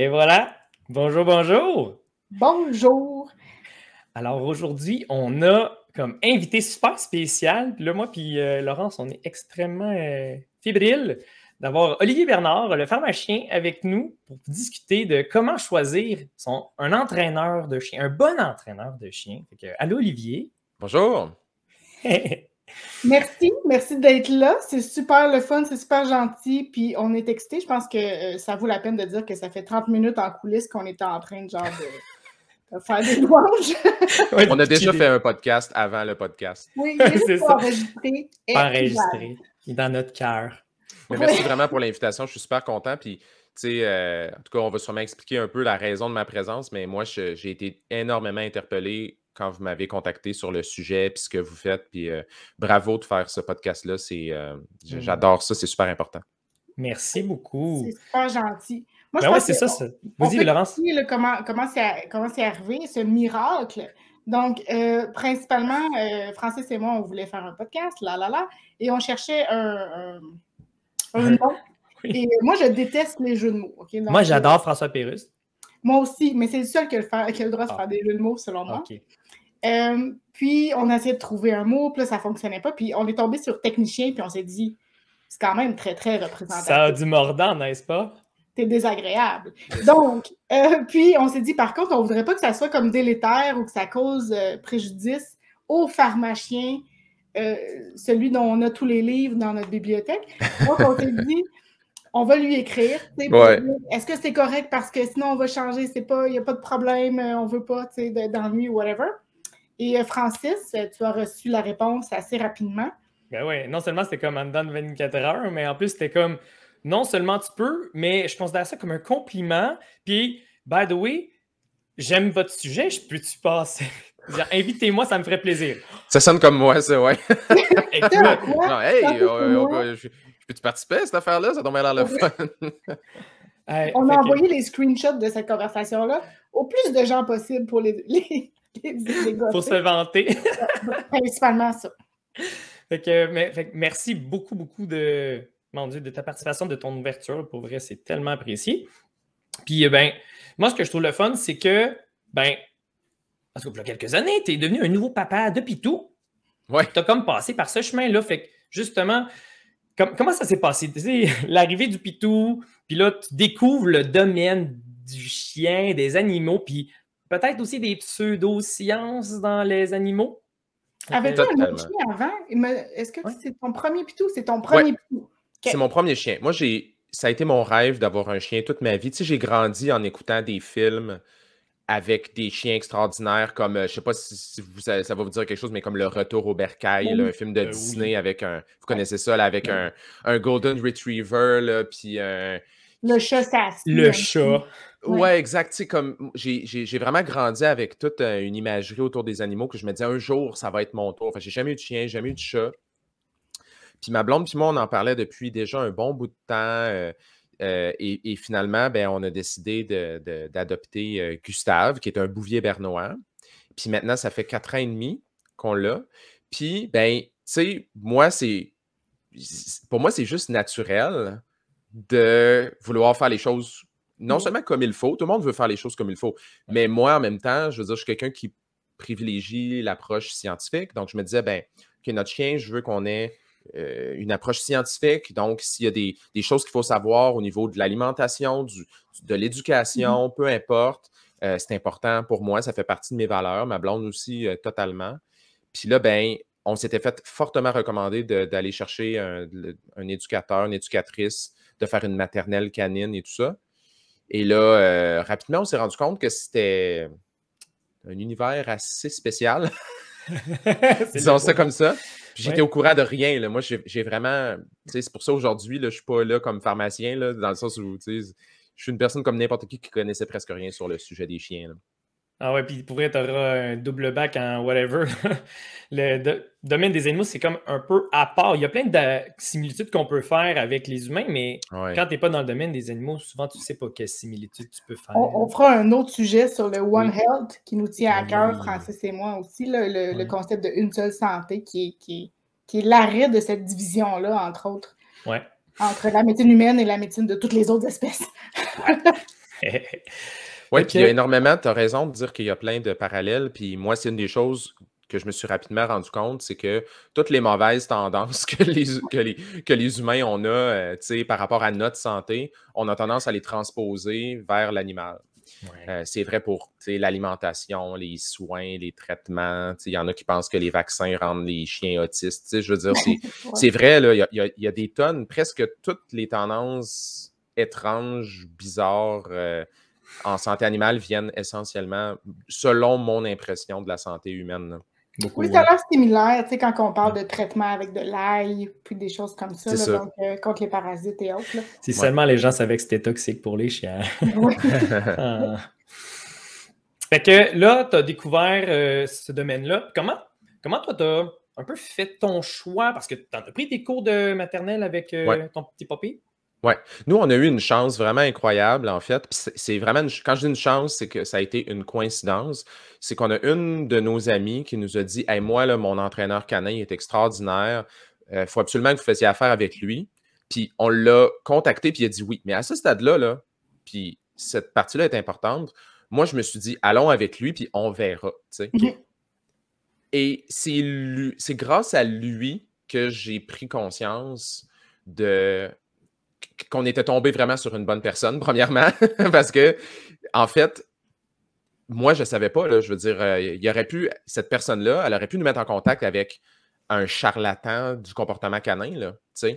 Et voilà. Bonjour, bonjour. Bonjour. Alors aujourd'hui, on a comme invité super spécial. Puis là, moi puis euh, Laurence, on est extrêmement euh, fébrile d'avoir Olivier Bernard, le pharmacien, avec nous pour discuter de comment choisir son, un entraîneur de chien, un bon entraîneur de chien. allô Olivier. Bonjour. Merci, merci d'être là. C'est super le fun, c'est super gentil. Puis on est excité. Je pense que euh, ça vaut la peine de dire que ça fait 30 minutes en coulisses qu'on était en train de faire des louanges. on a déjà fait un podcast avant le podcast. Oui, c'est ça. Enregistré. enregistré. dans notre cœur. Merci vraiment pour l'invitation. Je suis super content. Puis sais, euh, en tout cas, on va sûrement expliquer un peu la raison de ma présence, mais moi, j'ai été énormément interpellé quand vous m'avez contacté sur le sujet, puis ce que vous faites. Puis euh, bravo de faire ce podcast-là. C'est, euh, mm. j'adore ça, c'est super important. Merci beaucoup. C'est super gentil. Moi, ben c'est ça. ça. vas Laurence. comment, comment, c'est, comment c'est arrivé, ce miracle. Donc, euh, principalement, Francis et moi, on voulait faire un podcast, là, là, là, et on cherchait un, nom. Et moi, je déteste les jeux de mots. moi, j'adore François Pérusse. Moi aussi, mais c'est le seul qui a le, droit de ah. faire des jeux de mots, selon moi. OK. Euh, puis on a essayé de trouver un mot, puis là, ça fonctionnait pas. Puis on est tombé sur technicien, puis on s'est dit, c'est quand même très, très représentatif. Ça a du mordant, n'est-ce pas? C'est désagréable. Donc, euh, puis on s'est dit, par contre, on ne voudrait pas que ça soit comme délétère ou que ça cause euh, préjudice au pharmacien, celui dont on a tous les livres dans notre bibliothèque. Donc, on s'est dit, on va lui écrire. Est-ce que c'est correct parce que sinon on va changer, c'est pas, il n'y a pas de problème, on ne veut pas, tu d'ennui ou whatever. Et euh, Francis, tu as reçu la réponse assez rapidement. Ben oui, non seulement c'était comme en dedans de 24 heures, mais en plus c'était comme non seulement tu peux, mais je considère ça comme un compliment. Puis, by the way, j'aime votre sujet, je peux-tu passer? Invitez-moi, ça me ferait plaisir. Ça sonne comme moi, ça, ouais. non, hey, je, peux-tu participer à cette affaire-là? Ça tombe à le fun. on a envoyé les screenshots de cette conversation-là au plus de gens possible pour les, Faut se vanter. Principalement ça. merci beaucoup, beaucoup de, mon de ta participation, de ton ouverture. Pour vrai, c'est tellement apprécié. Puis, euh, ben, moi, ce que je trouve le fun, c'est que, ben, parce que quelques années, tu es devenu un nouveau papa de Pitou. Ouais. Tu as comme passé par ce chemin-là. Fait que, justement, comment ça s'est passé? L'arrivée du Pitou, puis là, tu découvres le domaine du chien, des animaux, puis peut-être aussi des pseudo-sciences dans les animaux. Avais-tu un chien avant? Est-ce que c'est ton premier pitou? C'est ton premier pitou. C'est mon premier chien. Moi, j'ai ça a été mon rêve d'avoir un chien toute ma vie. Tu sais, j'ai grandi en écoutant des films avec des chiens extraordinaires comme, euh, je sais pas si, ça, va vous dire quelque chose, mais comme Le Retour au Bercail, un film de euh, Disney avec un, vous connaissez ça, avec un, Golden Retriever, puis un, le chat ça Le chat. Ouais. exact. Tu comme j'ai vraiment grandi avec toute euh, une imagerie autour des animaux que je me disais un jour, ça va être mon tour. Enfin, j'ai jamais eu de chien, jamais eu de chat. Puis ma blonde, puis moi, on en parlait depuis déjà un bon bout de temps. Euh, euh, et, finalement, ben, on a décidé d'adopter Gustave, qui est un bouvier bernois. Puis maintenant, ça fait quatre ans et demi qu'on l'a. Puis, ben, tu sais, moi, c'est. Pour moi, c'est juste naturel de vouloir faire les choses non mm-hmm. seulement comme il faut, tout le monde veut faire les choses comme il faut, mais moi, en même temps, je veux dire, je suis quelqu'un qui privilégie l'approche scientifique. Donc, je me disais, ben, que notre chien, je veux qu'on ait euh, une approche scientifique. Donc, s'il y a des, choses qu'il faut savoir au niveau de l'alimentation, de l'éducation, mm-hmm. peu importe, euh, c'est important pour moi, ça fait partie de mes valeurs, ma blonde aussi, euh, totalement. Puis là, ben, on s'était fait fortement recommander d'aller chercher un, éducateur, une éducatrice de faire une maternelle canine et tout ça. Et là, euh, rapidement, on s'est rendu compte que c'était un univers assez spécial. Disons ça comme ça. J'étais au courant de rien. Là. Moi, j'ai vraiment. C'est pour ça aujourd'hui, je ne suis pas là comme pharmacien, dans le sens où je suis une personne comme n'importe qui qui connaissait presque rien sur le sujet des chiens. Ah ouais, puis pourrait être un double bac en whatever. le domaine des animaux, c'est comme un peu à part. Il y a plein de similitudes qu'on peut faire avec les humains, mais quand tu n'es pas dans le domaine des animaux, souvent tu ne sais pas quelles similitudes tu peux faire. On, fera un autre sujet sur le One Health qui nous tient à cœur, Francis et moi aussi, le, concept d'une seule santé qui est, qui l'arrêt de cette division-là, entre autres. Ouais. Entre la médecine humaine et la médecine de toutes les autres espèces. Oui, puis il y a énormément, tu as raison de dire qu'il y a plein de parallèles. Puis moi, c'est une des choses que je me suis rapidement rendu compte, c'est que toutes les mauvaises tendances que les, que les, humains ont, a euh, sais, par rapport à notre santé, on a tendance à les transposer vers l'animal. Euh, c'est vrai pour l'alimentation, les soins, les traitements. Il y en a qui pensent que les vaccins rendent les chiens autistes. Je veux dire, c'est vrai, il y, a des tonnes, presque toutes les tendances étranges, bizarres. Euh, en santé animale viennent essentiellement, selon mon impression, de la santé humaine. oui, ça a l'air similaire, tu sais, quand on parle de traitement avec de l'ail, puis des choses comme ça, euh, contre les parasites et autres. Si seulement les gens savaient que c'était toxique pour les chiens. Ah. Fait que là, tu as découvert euh, ce domaine-là. Comment, comment toi, tu as un peu fait ton choix parce que tu as pris des cours de maternelle avec euh, ton petit papy? Oui. Nous, on a eu une chance vraiment incroyable, en fait. C'est vraiment, quand je dis une chance, c'est que ça a été une coïncidence. C'est qu'on a une de nos amies qui nous a dit Hey, moi, là, mon entraîneur canin il est extraordinaire. Il euh, faut absolument que vous fassiez affaire avec lui. Puis on l'a contacté, puis il a dit oui. Mais à ce stade-là, là, puis cette partie-là est importante, moi, je me suis dit allons avec lui, puis on verra. sais mhm. Et c'est grâce à lui que j'ai pris conscience de qu'on était tombé vraiment sur une bonne personne, premièrement, parce que, en fait, moi, je ne savais pas, là, je veux dire, euh, il y aurait pu, cette personne-là, elle aurait pu nous mettre en contact avec un charlatan du comportement canin, là, tu sais.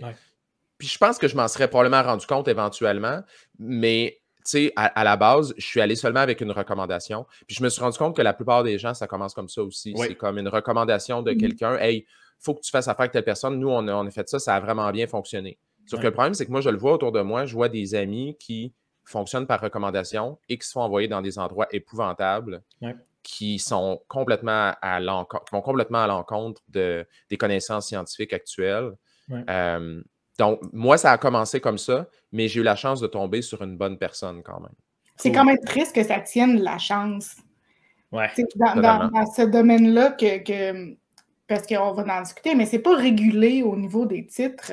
Puis je pense que je m'en serais probablement rendu compte éventuellement, mais tu sais, à, la base, je suis allé seulement avec une recommandation. Puis je me suis rendu compte que la plupart des gens, ça commence comme ça aussi. C'est comme une recommandation de mhm. quelqu'un. Hey, faut que tu fasses affaire avec telle personne. Nous, on on a fait ça, ça a vraiment bien fonctionné. Sauf que le problème, c'est que moi, je le vois autour de moi, je vois des amis qui fonctionnent par recommandation et qui se font envoyer dans des endroits épouvantables qui sont complètement à l'encontre, complètement à l'encontre de, des connaissances scientifiques actuelles. donc, moi, ça a commencé comme ça, mais j'ai eu la chance de tomber sur une bonne personne quand même. C'est quand même triste que ça tienne la chance. Ouais. Dans, ce domaine-là, que, parce qu'on va en discuter, mais c'est pas régulé au niveau des titres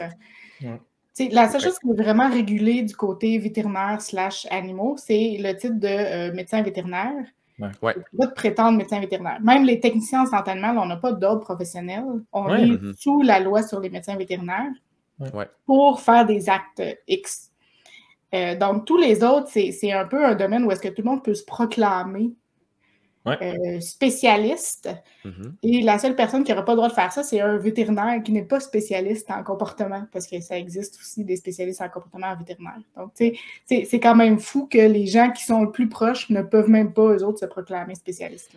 la seule chose qui est vraiment régulée du côté vétérinaire slash animaux, c'est le titre de euh, médecin vétérinaire. Ouais. Pas de prétendre médecin vétérinaire. Même les techniciens en santé animale, on n'a pas d'ordre professionnel. On est mm-hmm. sous la loi sur les médecins vétérinaires pour faire des actes X. Euh, donc, tous les autres, c'est un peu un domaine où est-ce que tout le monde peut se proclamer euh, spécialiste. Mm-hmm. Et la seule personne qui n'aura pas le droit de faire ça, c'est un vétérinaire qui n'est pas spécialiste en comportement, parce que ça existe aussi des spécialistes en comportement vétérinaire. Donc, tu sais, c'est quand même fou que les gens qui sont le plus proches ne peuvent même pas, eux autres, se proclamer spécialistes.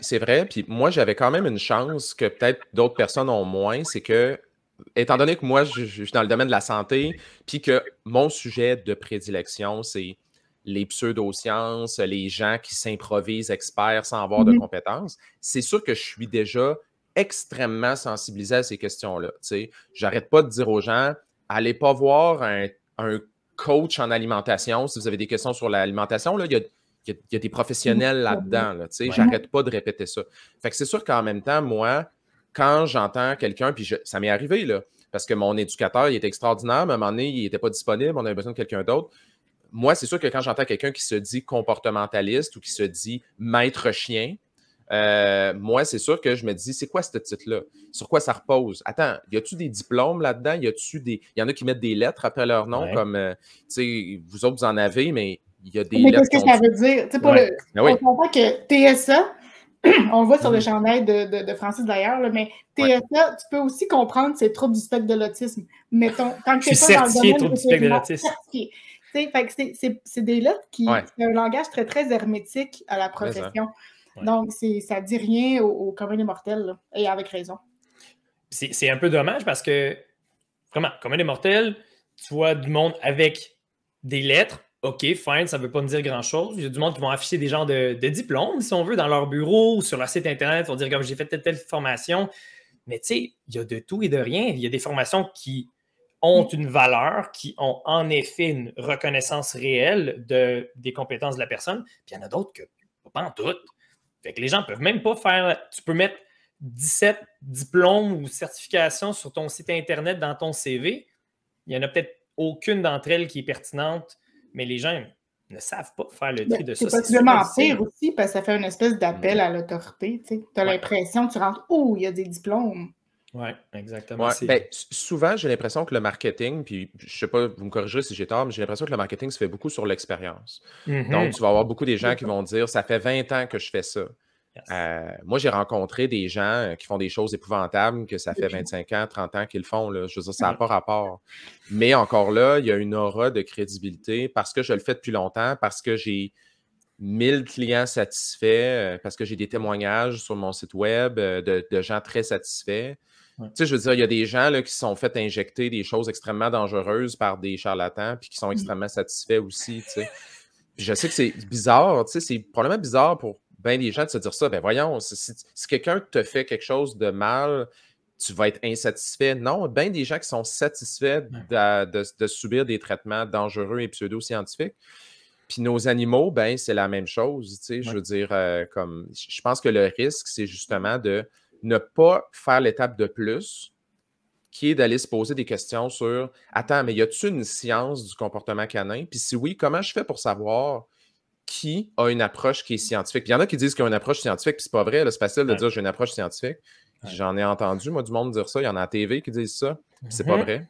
C'est vrai. Puis moi, j'avais quand même une chance que peut-être d'autres personnes ont moins, c'est que étant donné que moi, je, suis dans le domaine de la santé, puis que mon sujet de prédilection, c'est les pseudo-sciences, les gens qui s'improvisent experts sans avoir de mmh compétences, c'est sûr que je suis déjà extrêmement sensibilisé à ces questions-là. J'arrête pas de dire aux gens, allez pas voir un, coach en alimentation si vous avez des questions sur l'alimentation. Il y a, des professionnels là-dedans. Là, n'arrête J'arrête pas de répéter ça. Fait que c'est sûr qu'en même temps, moi, quand j'entends quelqu'un, puis ça m'est arrivé, là, parce que mon éducateur, il était extraordinaire, mais à un moment donné, il n'était pas disponible, on avait besoin de quelqu'un d'autre moi, c'est sûr que quand j'entends quelqu'un qui se dit comportementaliste ou qui se dit maître chien, euh, moi, c'est sûr que je me dis, c'est quoi ce titre-là? Sur quoi ça repose? Attends, y a-tu des diplômes là-dedans? Y a-tu des. Il y en a qui mettent des lettres après leur nom, comme, euh, tu sais, vous autres, vous en avez, mais il y a des mais qu'est-ce que ça veut dire? Tu sais, pour le. Ah on que TSA, on le voit sur le mm. chandail de, de, Francis d'ailleurs, mais TSA, tu peux aussi comprendre ces troubles du spectre de l'autisme. Mettons, quand tu es certifié dans du domaine. de l'autisme c'est des lettres qui. ont un langage très, très hermétique à la profession. Donc, ça ne dit rien au commun des mortels, et avec raison. C'est un peu dommage parce que, vraiment, commun des mortels, tu vois du monde avec des lettres. OK, fine, ça ne veut pas me dire grand-chose. Il y a du monde qui vont afficher des genres de, diplômes, si on veut, dans leur bureau ou sur leur site Internet. pour dire, comme j'ai fait telle, telle formation. Mais tu sais, il y a de tout et de rien. Il y a des formations qui ont une valeur, qui ont en effet une reconnaissance réelle de, des compétences de la personne, puis il y en a d'autres que pas en tout. Fait que les gens peuvent même pas faire. Tu peux mettre 17 diplômes ou certifications sur ton site Internet, dans ton CV. Il y en a peut-être aucune d'entre elles qui est pertinente, mais les gens ne savent pas faire le tri ben, de ça. C'est pire aussi, parce que ça fait une espèce d'appel mm. à l'autorité. Tu as l'impression, tu rentres, oh, il y a des diplômes. Oui, exactement. Ben, souvent, j'ai l'impression que le marketing, puis je sais pas, vous me corrigerez si j'ai tort, mais j'ai l'impression que le marketing se fait beaucoup sur l'expérience. Donc, mm-hmm. tu vas avoir beaucoup des gens qui vont dire Ça fait 20 ans que je fais ça. Euh, moi, j'ai rencontré des gens euh, qui font des choses épouvantables que ça fait 25 ans, 30 ans qu'ils font. Je veux dire, ça n'a mm-hmm. pas rapport. Mais encore là, il y a une aura de crédibilité parce que je le fais depuis longtemps, parce que j'ai 1000 clients satisfaits, euh, parce que j'ai des témoignages sur mon site web de gens très satisfaits. Tu sais, je veux dire, il y a des gens là, qui sont fait injecter des choses extrêmement dangereuses par des charlatans, puis qui sont mmh. extrêmement satisfaits aussi, tu sais. je sais que c'est bizarre, tu sais, c'est probablement bizarre pour bien des gens de se dire ça. Ben voyons, si, quelqu'un te fait quelque chose de mal, tu vas être insatisfait. Non, bien des gens qui sont satisfaits de, subir des traitements dangereux et pseudo-scientifiques. Puis nos animaux, ben c'est la même chose, tu sais. Je veux dire, euh, comme, je pense que le risque, c'est justement de ne pas faire l'étape de plus, qui est d'aller se poser des questions sur Attends, mais y a-t-il une science du comportement canin? Puis si oui, comment je fais pour savoir qui a une approche qui est scientifique? Puis il y en a qui disent y a une approche scientifique, puis c'est pas vrai, c'est facile de dire j'ai une approche scientifique. J'en ai entendu, moi, du monde dire ça. Il y en a à TV qui disent ça, puis c'est pas mhm. vrai.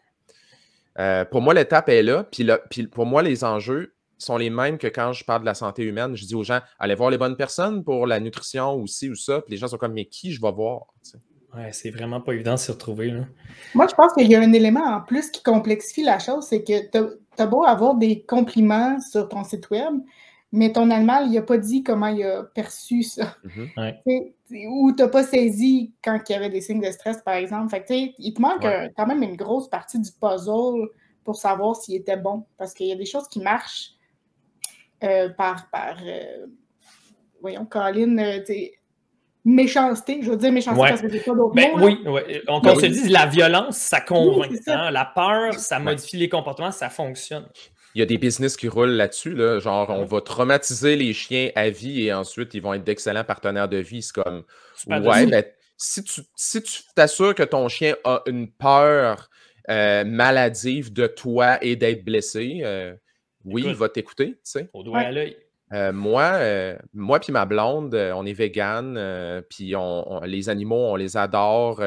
Euh, pour moi, l'étape est là, là, puis pour moi, les enjeux, sont les mêmes que quand je parle de la santé humaine. Je dis aux gens, allez voir les bonnes personnes pour la nutrition ou ci ou ça. Puis les gens sont comme, mais qui je vais voir? Ouais, c'est vraiment pas évident de se retrouver. Moi, je pense qu'il y a un élément en plus qui complexifie la chose, c'est que tu as beau avoir des compliments sur ton site web, mais ton animal, il n'a pas dit comment il a perçu ça. Mm-hmm. Ou tu n'as pas saisi quand il y avait des signes de stress, par exemple. Fait il te manque quand même une grosse partie du puzzle pour savoir s'il était bon. Parce qu'il y a des choses qui marchent euh, par, par euh, voyons, Colin, euh, méchanceté, je veux dire méchanceté parce que c'est pas d'autres ben, Oui, ben oui. on, se dit la violence, ça convainc. Hein, la peur, ça modifie les comportements, ça fonctionne. Il y a des business qui roulent là-dessus, là. genre on va traumatiser les chiens à vie et ensuite ils vont être d'excellents partenaires de vie. C'est comme, ouais, mais si tu t'assures que ton chien a une peur maladive de toi et d'être blessé, oui, il va t'écouter, tu sais. Au euh, moi, euh, moi puis ma blonde, euh, on est vegan, puis on, les animaux, on les adore.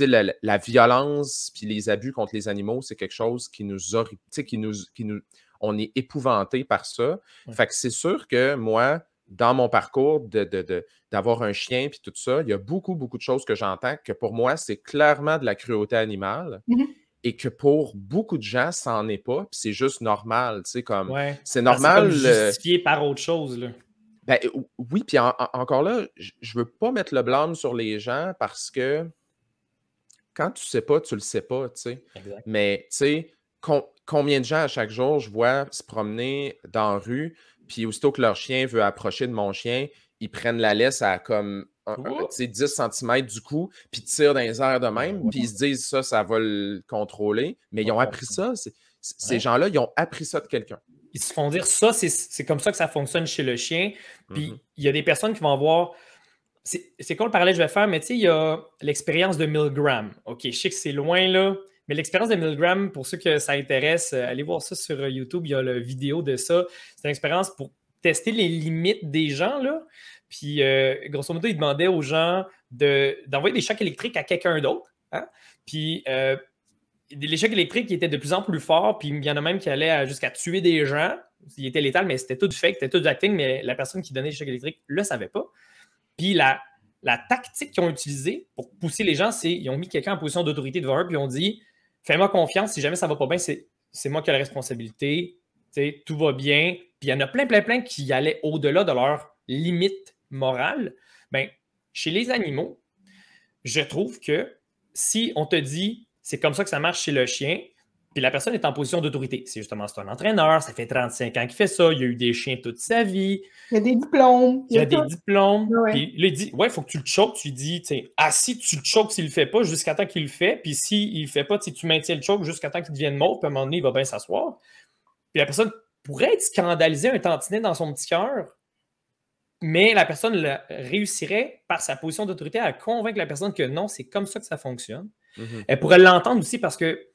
La, la, violence puis les abus contre les animaux, c'est quelque chose qui nous, qui nous, qui nous, on est épouvanté par ça. Fait que c'est sûr que moi, dans mon parcours d'avoir de, d'avoir un chien puis tout ça, il y a beaucoup, beaucoup de choses que j'entends que pour moi, c'est clairement de la cruauté animale. Mm-hmm et que pour beaucoup de gens, ça n'en est pas, puis c'est juste normal, tu sais, comme... Ben, c'est normal... C'est euh, justifié par autre chose, là. Ben, oui, puis encore là, je veux pas mettre le blâme sur les gens parce que quand tu sais pas, tu le sais pas, tu sais. Mais, tu sais, combien de gens à chaque jour je vois se promener dans la rue, puis aussitôt que leur chien veut approcher de mon chien, ils prennent la laisse à comme c'est 10 cm du coup puis tirent dans les airs de ah, même, puis ils se disent ça, ça va le contrôler. Mais ils ont appris ça. Ces gens-là, ils ont appris ça de quelqu'un. Ils se font dire ça, c'est comme ça que ça fonctionne chez le chien. Puis mm-hmm. il y a des personnes qui vont voir. C'est quoi le parallèle que je vais faire, mais tu sais, il y a l'expérience de Milgram. OK, je sais que c'est loin là, mais l'expérience de Milgram, pour ceux que ça intéresse, euh, allez voir ça sur euh, YouTube, il y a la vidéo de ça. C'est une expérience pour tester les limites des gens. Là. Puis, euh, grosso modo, ils demandaient aux gens d'envoyer des chocs électriques à quelqu'un d'autre. Hein. Puis, euh, les chocs électriques étaient de plus en plus forts, puis il y en a même qui allaient jusqu'à tuer des gens. Il était létal, mais c'était tout fait, c'était tout acting, mais la personne qui donnait les chocs électriques ne le savait pas. Puis, la, la tactique qu'ils ont utilisée pour pousser les gens, c'est qu'ils ont mis quelqu'un en position d'autorité devant eux, puis ils ont dit Fais-moi confiance, si jamais ça va pas bien, c'est moi qui ai la responsabilité, tout va bien. Puis il y en a plein, plein, plein qui allaient au-delà de leurs limites morale, ben, chez les animaux, je trouve que si on te dit c'est comme ça que ça marche chez le chien, puis la personne est en position d'autorité. C'est justement, c'est un entraîneur, ça fait 35 ans qu'il fait ça, il a eu des chiens toute sa vie. Il a des diplômes. Il y a, des diplômes. Ah puis il dit Ouais, il faut que tu le choques. Tu lui dis Ah, si tu le choques s'il le fait pas jusqu'à temps qu'il le fait, puis s'il le fait pas, tu maintiens le choc jusqu'à temps qu'il devienne mort, puis à un moment donné, il va bien s'asseoir. Puis la personne pourrait être scandalisée un tantinet dans son petit cœur mais la personne réussirait par sa position d'autorité à convaincre la personne que non, c'est comme ça que ça fonctionne. Mhm. Elle pourrait l'entendre aussi parce que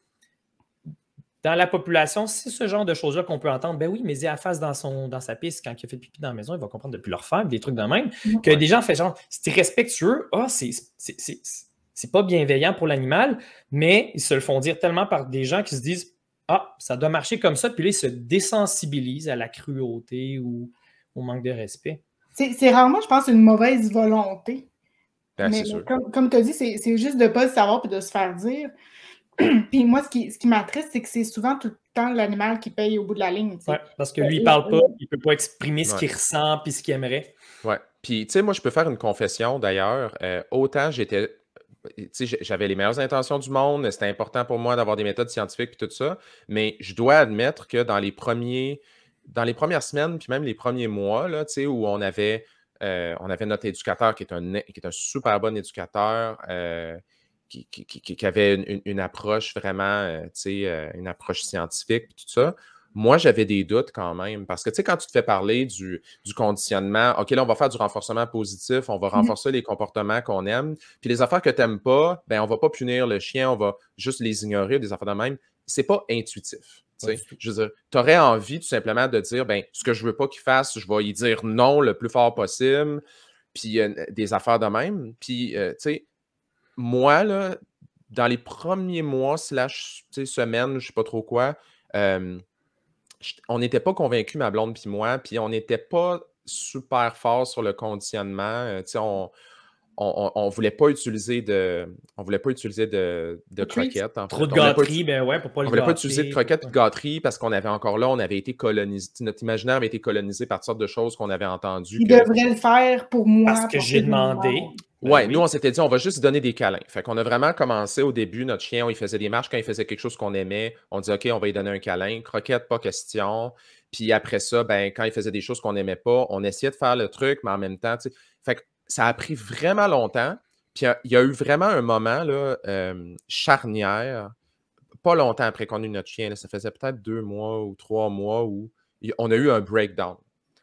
dans la population, c'est ce genre de choses-là qu'on peut entendre. Ben oui, mais il à face dans, dans sa piste quand il a fait pipi dans la maison, il va comprendre depuis leur faire, des trucs de même. Mhm. Que des gens font genre, c'est irrespectueux, ah, c'est pas bienveillant pour l'animal, mais ils se le font dire tellement par des gens qui se disent, ah, ça doit marcher comme ça, puis là, ils se désensibilisent à la cruauté ou au manque de respect. C'est rarement, je pense, une mauvaise volonté. Ben, mais, comme, comme tu as dit, c'est juste de ne pas le savoir et de se faire dire. puis moi, ce qui, ce qui c'est que c'est souvent tout le temps l'animal qui paye au bout de la ligne. Ouais, parce que euh, lui, il parle pas, il ne peut pas exprimer ce qu'il ressent puis ce qu'il aimerait. Ouais. Puis, tu sais, moi, je peux faire une confession d'ailleurs. Euh, autant j'étais. J'avais les meilleures intentions du monde, c'était important pour moi d'avoir des méthodes scientifiques et tout ça, mais je dois admettre que dans les premiers dans les premières semaines, puis même les premiers mois, là, où on avait, euh, on avait notre éducateur qui est un, qui est un super bon éducateur, euh, qui, avait une, approche vraiment, euh, une approche scientifique, tout ça. Moi, j'avais des doutes quand même, parce que tu sais, quand tu te fais parler du, conditionnement, OK, là, on va faire du renforcement positif, on va mmh renforcer les comportements qu'on aime, puis les affaires que tu n'aimes pas, ben on va pas punir le chien, on va juste les ignorer, des affaires de même c'est pas intuitif. Tu je veux dire, aurais envie tout simplement de dire, ben, ce que je veux pas qu'il fasse, je vais y dire non le plus fort possible, puis euh, des affaires de même. Puis, euh, tu sais, moi, là, dans les premiers mois, slash, semaines, je sais pas trop quoi, on n'était pas convaincus, ma blonde puis moi, puis on n'était pas super fort sur le conditionnement. Euh, on, on, ne voulait pas utiliser de, on voulait pas utiliser de, croquettes. En Trop de gâteries, ben ouais, pour pas le On voulait pas utiliser de croquettes de gâteries parce qu'on avait encore là, on avait été colonisé, notre imaginaire avait été colonisé par toutes sortes de choses qu'on avait entendues. Il devrait le faire pour moi. Parce que j'ai demandé. ouais, ben oui. nous, on s'était dit, on va juste donner des câlins. Fait qu'on a vraiment commencé au début, notre chien, il faisait des marches quand il faisait quelque chose qu'on aimait. On disait, OK, on va lui donner un câlin. Croquette, pas question. Puis après ça, ben, quand il faisait des choses qu'on n'aimait pas, on essayait de faire le truc, mais en même temps, tu sais. Fait ça a pris vraiment longtemps. Puis il y, a eu vraiment un moment là, charnière, pas longtemps après qu'on ait eu notre chien. ça faisait peut-être deux mois ou trois mois où on a eu un breakdown.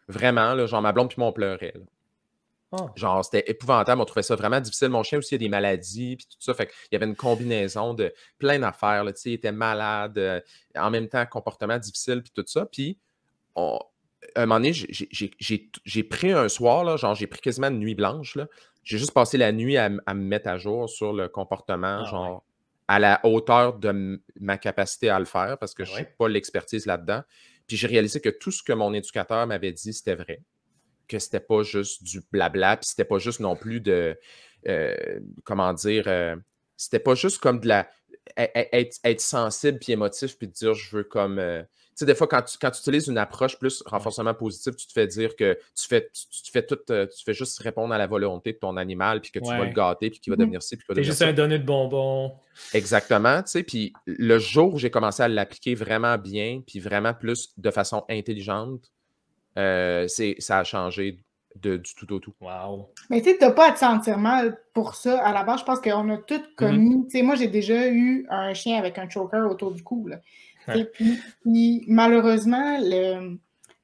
Vraiment, là, genre ma blonde puis mon pleurait. Ah. Genre, c'était épouvantable. On trouvait ça vraiment difficile. Mon chien aussi, a des maladies, puis tout ça. Fait qu'il y avait une combinaison de plein d'affaires. il était malade, en même temps, comportement difficile, puis tout ça. Puis à un moment donné, j'ai pris un soir, là, genre j'ai pris quasiment une nuit blanche. J'ai juste passé la nuit à, me mettre à jour sur le comportement, ah, genre à la hauteur de ma capacité à le faire parce que ah, je n'ai pas l'expertise là-dedans. Puis j'ai réalisé que tout ce que mon éducateur m'avait dit, c'était vrai. Que c'était pas juste du blabla, puis c'était pas juste non plus de. Euh, comment dire. Euh, c'était pas juste comme de la. E, e, être, sensible puis émotif puis de dire je veux comme. Euh, sais, des fois, quand tu, quand utilises une approche plus renforcement positif, tu te fais dire que tu fais, tu, fais tout, euh, tu fais juste répondre à la volonté de ton animal, puis que tu vas le gâter, puis qu'il va mhm. devenir ci, puis qu'il devenir juste un donné de bonbons. Exactement, tu sais. Puis le jour où j'ai commencé à l'appliquer vraiment bien, puis vraiment plus de façon intelligente, euh, ça a changé de, du tout au tout. Wow. Mais tu sais, pas à te sentir mal pour ça. À la base, je pense qu'on a tout mhm. commis. moi, j'ai déjà eu un chien avec un choker autour du cou. Là. Et puis, malheureusement,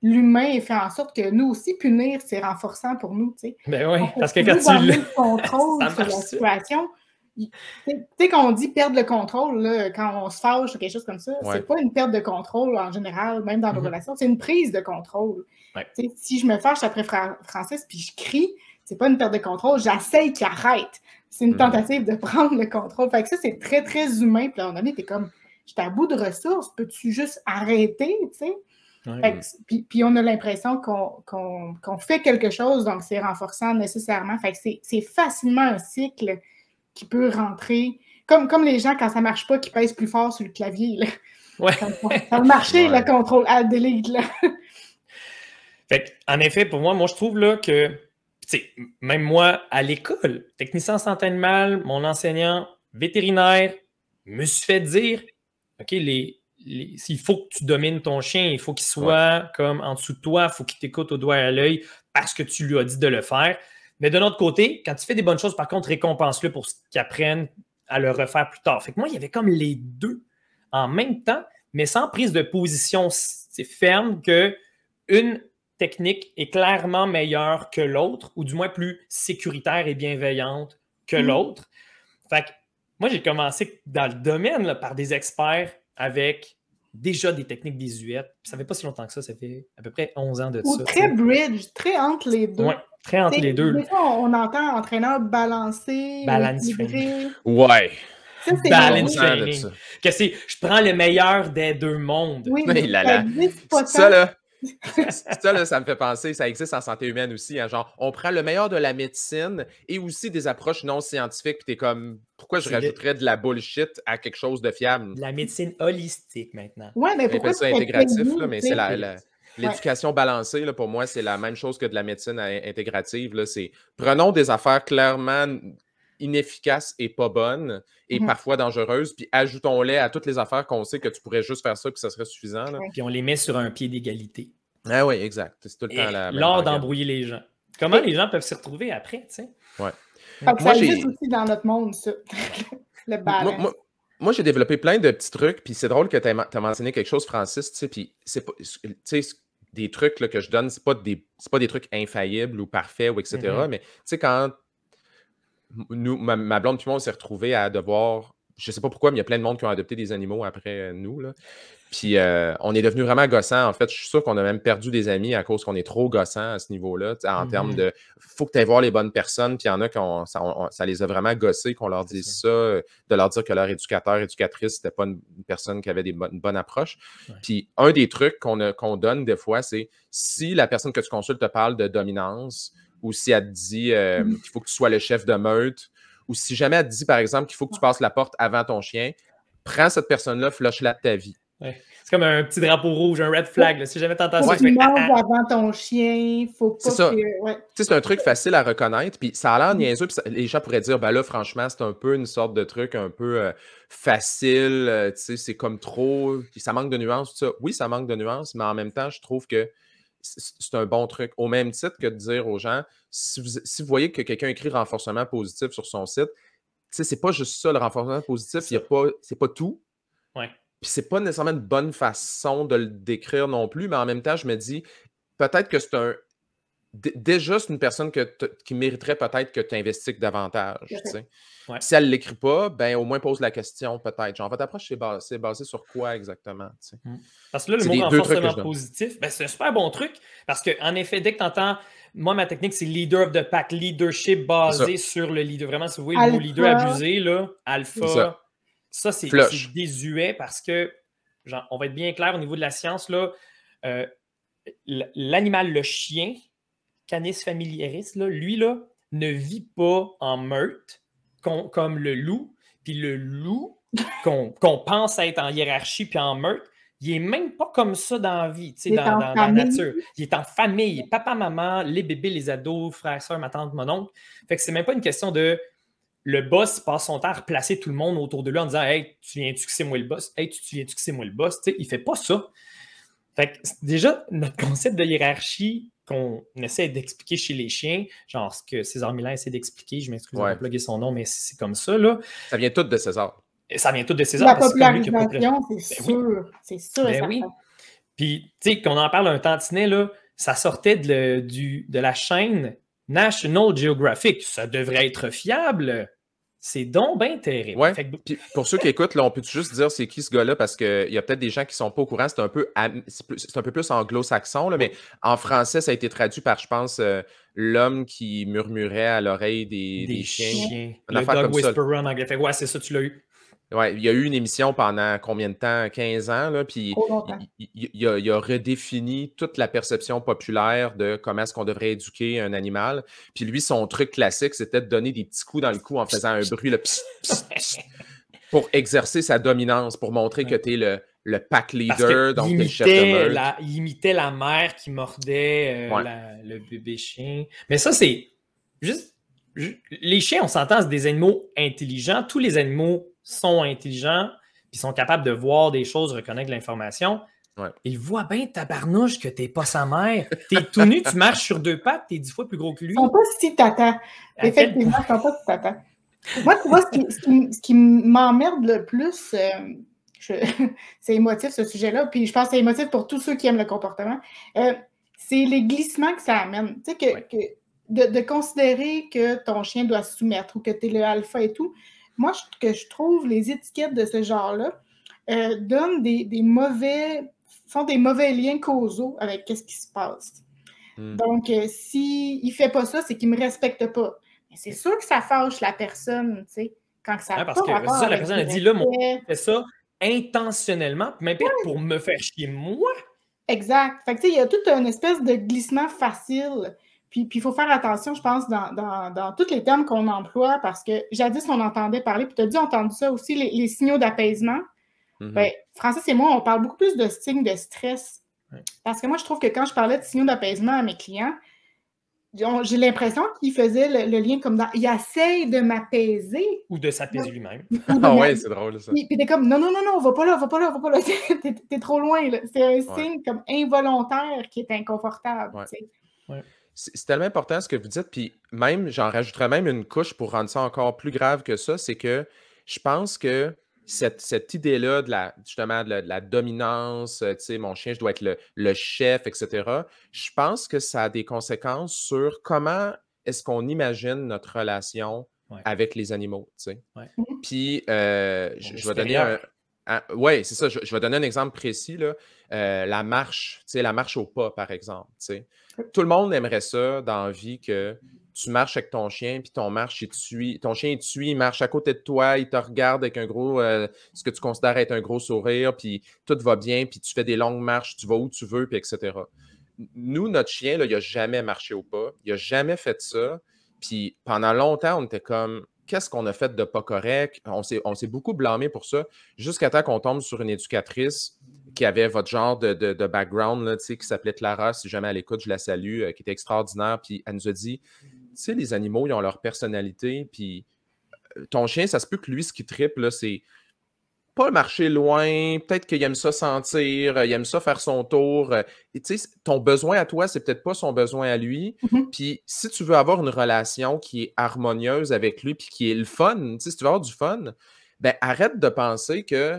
l'humain fait en sorte que nous aussi, punir, c'est renforçant pour nous. T'sais. Ben oui, parce que quand tu le contrôle sur la situation, tu sais, quand on dit perdre le contrôle, quand on se fâche ou quelque chose comme ça, c'est pas une perte de contrôle en général, même dans nos mm-hmm. relations, c'est une prise de contrôle. Si je me fâche après Fra- Francis puis je crie, c'est pas une perte de contrôle, j'essaye qu'il arrête. C'est une mm-hmm. tentative de prendre le contrôle. Fait que ça, c'est très, très humain. Puis à un moment donné t'es comme, j'étais à bout de ressources, peux-tu juste arrêter, tu sais? Puis, on a l'impression qu'on fait quelque chose, donc c'est renforçant nécessairement. Fait que c'est facilement un cycle qui peut rentrer, comme, comme les gens quand ça marche pas, qui pèsent plus fort sur le clavier. Là. Ouais. Ça marché, le contrôle à Delete. Là. Fait en effet, pour moi, moi je trouve là que même moi à l'école, technicien en santé animale, mon enseignant vétérinaire me suis fait dire OK, les, faut que tu domines ton chien, il faut qu'il soit comme en dessous de toi, il faut qu'il t'écoute au doigt et à l'œil parce que tu lui as dit de le faire. Mais de l'autre côté, quand tu fais des bonnes choses, par contre, récompense-le pour qu'il apprenne à le refaire plus tard. Fait que moi, il y avait comme les deux en même temps, mais sans prise de position ferme que une technique est clairement meilleure que l'autre, ou du moins plus sécuritaire et bienveillante que hmm. l'autre. Fait que moi, j'ai commencé dans le domaine par des experts avec déjà des techniques désuètes. Ça fait pas si longtemps que ça, ça fait à peu près 11 ans de Ou ça. Très bridge, très entre les deux. Oui, très entre les deux. on entend entraîneur balancer. Balance Ouais. Ça, balance training. Que c'est, je prends le meilleur des deux mondes. Oui, mais là, là. Ça, là, ça, ça me fait penser, ça existe en santé humaine aussi. Hein, genre, on prend le meilleur de la médecine et aussi des approches non scientifiques. Puis t'es comme, pourquoi je rajouterais de la bullshit à quelque chose de fiable? la médecine holistique maintenant. Ouais, mais pourquoi ça intégratif, mais c'est la, L'éducation balancée, pour moi, c'est la même chose que de la médecine euh, intégrative. Là. Prenons des affaires clairement inefficace et pas bonne et mmh parfois dangereuse. Puis ajoutons-les à toutes les affaires qu'on sait que tu pourrais juste faire ça que ça serait suffisant. Puis on les met sur un pied d'égalité. Ah oui, exact. C'est tout le temps la. L'art d'embrouiller les gens. Comment les gens peuvent s'y retrouver après, tu sais? Ouais. ça existe aussi dans notre monde, ça. le Moi, j'ai développé plein de petits trucs, puis c'est drôle que tu as mentionné quelque chose, Francis, tu sais, puis c'est des trucs que je donne, c'est pas des, pas des trucs infaillibles ou parfaits ou etc. Mmh mais tu sais, quand nous, ma, blonde, tout on s'est retrouvé à devoir. Je ne sais pas pourquoi, mais il y a plein de monde qui ont adopté des animaux après euh, nous. Puis euh, on est devenu vraiment gossant. En fait, je suis sûr qu'on a même perdu des amis à cause qu'on est trop gossant à ce niveau-là. En termes mmh de faut que tu aies voir les bonnes personnes. Puis il y en a qui ça, ça, les a vraiment gossés qu'on leur dise ça. Euh, de leur dire que leur éducateur, éducatrice, c'était pas une, personne qui avait des bonnes bonne approche. Puis un des trucs qu'on donne des fois, c'est si la personne que tu consultes te parle de dominance, ou si elle te dit euh, mm-hmm. qu'il faut que tu sois le chef de meute, ou si jamais elle te dit, par exemple, qu'il faut que tu passes la porte avant ton chien, prends cette personne-là, flush-la de ta vie. C'est comme un petit drapeau rouge, un red flag. Si jamais t'entends ça, tu ah, ah. avant ton chien, faut pas ça. que... Ouais. C'est un truc facile à reconnaître, puis ça a l'air mm-hmm. niaiseux, puis les gens pourraient dire, ben là, franchement, c'est un peu une sorte de truc un peu euh, facile, euh, tu sais, c'est comme trop, ça manque de nuances, tout ça. Oui, ça manque de nuances, mais en même temps, je trouve que c'est un bon truc. Au même titre que de dire aux gens, si vous, voyez que quelqu'un écrit renforcement positif sur son site, c'est pas juste ça, le renforcement positif, c'est pas tout. Puis c'est pas nécessairement une bonne façon de le décrire non plus, mais en même temps, je me dis, peut-être que c'est un, déjà, c'est une personne qui mériterait peut-être que tu investigues davantage. Si elle ne l'écrit pas, ben, au moins pose la question peut-être. Genre, votre approche, c'est basé, sur quoi exactement? Mm. Parce que là, le mot renforcement positif, ben, c'est un super bon truc. Parce qu'en effet, dès que tu entends, moi, ma technique, c'est leader of the pack, leadership basé sur le leader. Vraiment, si vous voyez le leader abusé, alpha, ça, c'est désuet parce que, on va être bien clair au niveau de la science, là, euh, l'animal, le chien, Canis familiaris, lui, là, ne vit pas en meute comme le loup. Puis le loup, qu'on pense être en hiérarchie puis en meute, il n'est même pas comme ça dans la vie, dans, la nature. Il est en famille. Papa, maman, les bébés, les ados, frères, sœurs, ma tante, mon oncle. Fait que c'est même pas une question de le boss passe son temps à replacer tout le monde autour de lui en disant Hey, tu viens-tu que c'est moi le boss? Hey, tu viens-tu que c'est moi le boss? sais, il fait pas ça. Fait que déjà, notre concept de hiérarchie qu'on essaie d'expliquer chez les chiens, genre ce que César Milan essaie d'expliquer, je m'excuse de plugger son nom, mais c'est comme ça. Là. Ça vient tout de César. Ça vient tout de César. La popularisation, c'est ben sûr. C'est sûr. Ben oui. Puis, tu sais, qu'on en parle un tantinet, là, ça sortait de, du, de la chaîne National Geographic. Ça devrait être fiable. C'est donc bien terrible. pour ceux qui écoutent, on peut juste dire c'est qui ce gars-là parce qu'il y a peut-être des gens qui ne sont pas au courant. C'est un peu, c'est un peu plus anglo-saxon, mais en français, ça a été traduit par, je pense, euh, l'homme qui murmurait à l'oreille des, chiens. Le dog whisperer en anglais. Fait, ouais, c'est ça, tu l'as eu il y a eu une émission pendant combien de temps? 15 ans, là, puis il, a, redéfini toute la perception populaire de comment est-ce qu'on devrait éduquer un animal. Puis lui, son truc classique, c'était de donner des petits coups dans le cou en faisant un bruit le pour exercer sa dominance, pour montrer que tu es le, pack leader, donc le chef la, Il imitait la mère qui mordait euh, le bébé chien. Mais ça, c'est juste... Les chiens, on s'entend, c'est des animaux intelligents. Tous les animaux sont intelligents, puis sont capables de voir des choses, reconnaître l'information. ils voient voit bien tabarnouche que t'es pas sa mère. T'es tout nu, tu marches sur deux pattes, t'es dix fois plus gros que lui. Ils sont pas si Effectivement, ils sont pas si Moi, tu vois, ce qui, m'emmerde le plus, euh, c'est émotif ce sujet-là, puis je pense que c'est émotif pour tous ceux qui aiment le comportement, euh, c'est les glissements que ça amène. Tu sais, que, de, de, considérer que ton chien doit se soumettre ou que tu es le alpha et tout, moi, ce que je trouve les étiquettes de ce genre-là euh, donnent des, mauvais, font des mauvais liens causaux avec ce qui se passe. Hmm. Donc, s'il euh, si ne fait pas ça, c'est qu'il ne me respecte pas. Mais c'est sûr que ça fâche la personne, tu sais, quand ça ouais, ah, Parce que ça, la personne a dit, là, mon fait ça intentionnellement, même pour me faire chier moi. Exact. Fait tu il y a toute une espèce de glissement facile puis il faut faire attention, je pense, dans, dans, tous les termes qu'on emploie, parce que jadis, on entendait parler, puis tu as dû entendre ça aussi, les, signaux d'apaisement. Mhm. ben, et moi, on parle beaucoup plus de signes de stress. Parce que moi, je trouve que quand je parlais de signaux d'apaisement à mes clients, j'ai l'impression qu'ils faisaient le, lien comme dans il essaye de m'apaiser. Ou de s'apaiser lui-même. ah ouais, c'est drôle ça. Puis, t'es comme non, non, non, non, va pas là, va pas là, va pas là. t'es, trop loin. C'est un signe comme involontaire qui est inconfortable. C'est tellement important ce que vous dites. Puis même, j'en rajouterais même une couche pour rendre ça encore plus grave que ça, c'est que je pense que cette, idée-là de la, justement de la, dominance, euh, tu sais, mon chien, je dois être le, chef, etc., je pense que ça a des conséquences sur comment est-ce qu'on imagine notre relation avec les animaux, tu sais. Puis, euh, je, vais donner un... Ah, c'est ça. Je, vais donner un exemple précis. Là. Euh, la marche, la marche au pas, par exemple. tu sais. Tout le monde aimerait ça dans la vie que tu marches avec ton chien, puis ton, marche, il ton chien il te suit, il marche à côté de toi, il te regarde avec un gros, euh, ce que tu considères être un gros sourire, puis tout va bien, puis tu fais des longues marches, tu vas où tu veux, puis etc. Nous, notre chien, là, il n'a jamais marché au pas, il n'a jamais fait ça. Puis pendant longtemps, on était comme, qu'est-ce qu'on a fait de pas correct. On s'est, beaucoup blâmé pour ça, jusqu'à temps qu'on tombe sur une éducatrice qui avait votre genre de, background, qui s'appelait Clara, si jamais elle écoute, je la salue, euh, qui était extraordinaire. Puis elle nous a dit, tu sais, les animaux, ils ont leur personnalité, puis euh, ton chien, ça se peut que lui, ce qui triple, c'est pas marcher loin, peut-être qu'il aime ça sentir, euh, il aime ça faire son tour. Euh, tu sais, ton besoin à toi, c'est peut-être pas son besoin à lui. Mm-hmm. Puis si tu veux avoir une relation qui est harmonieuse avec lui, puis qui est le fun, tu si tu veux avoir du fun, ben arrête de penser que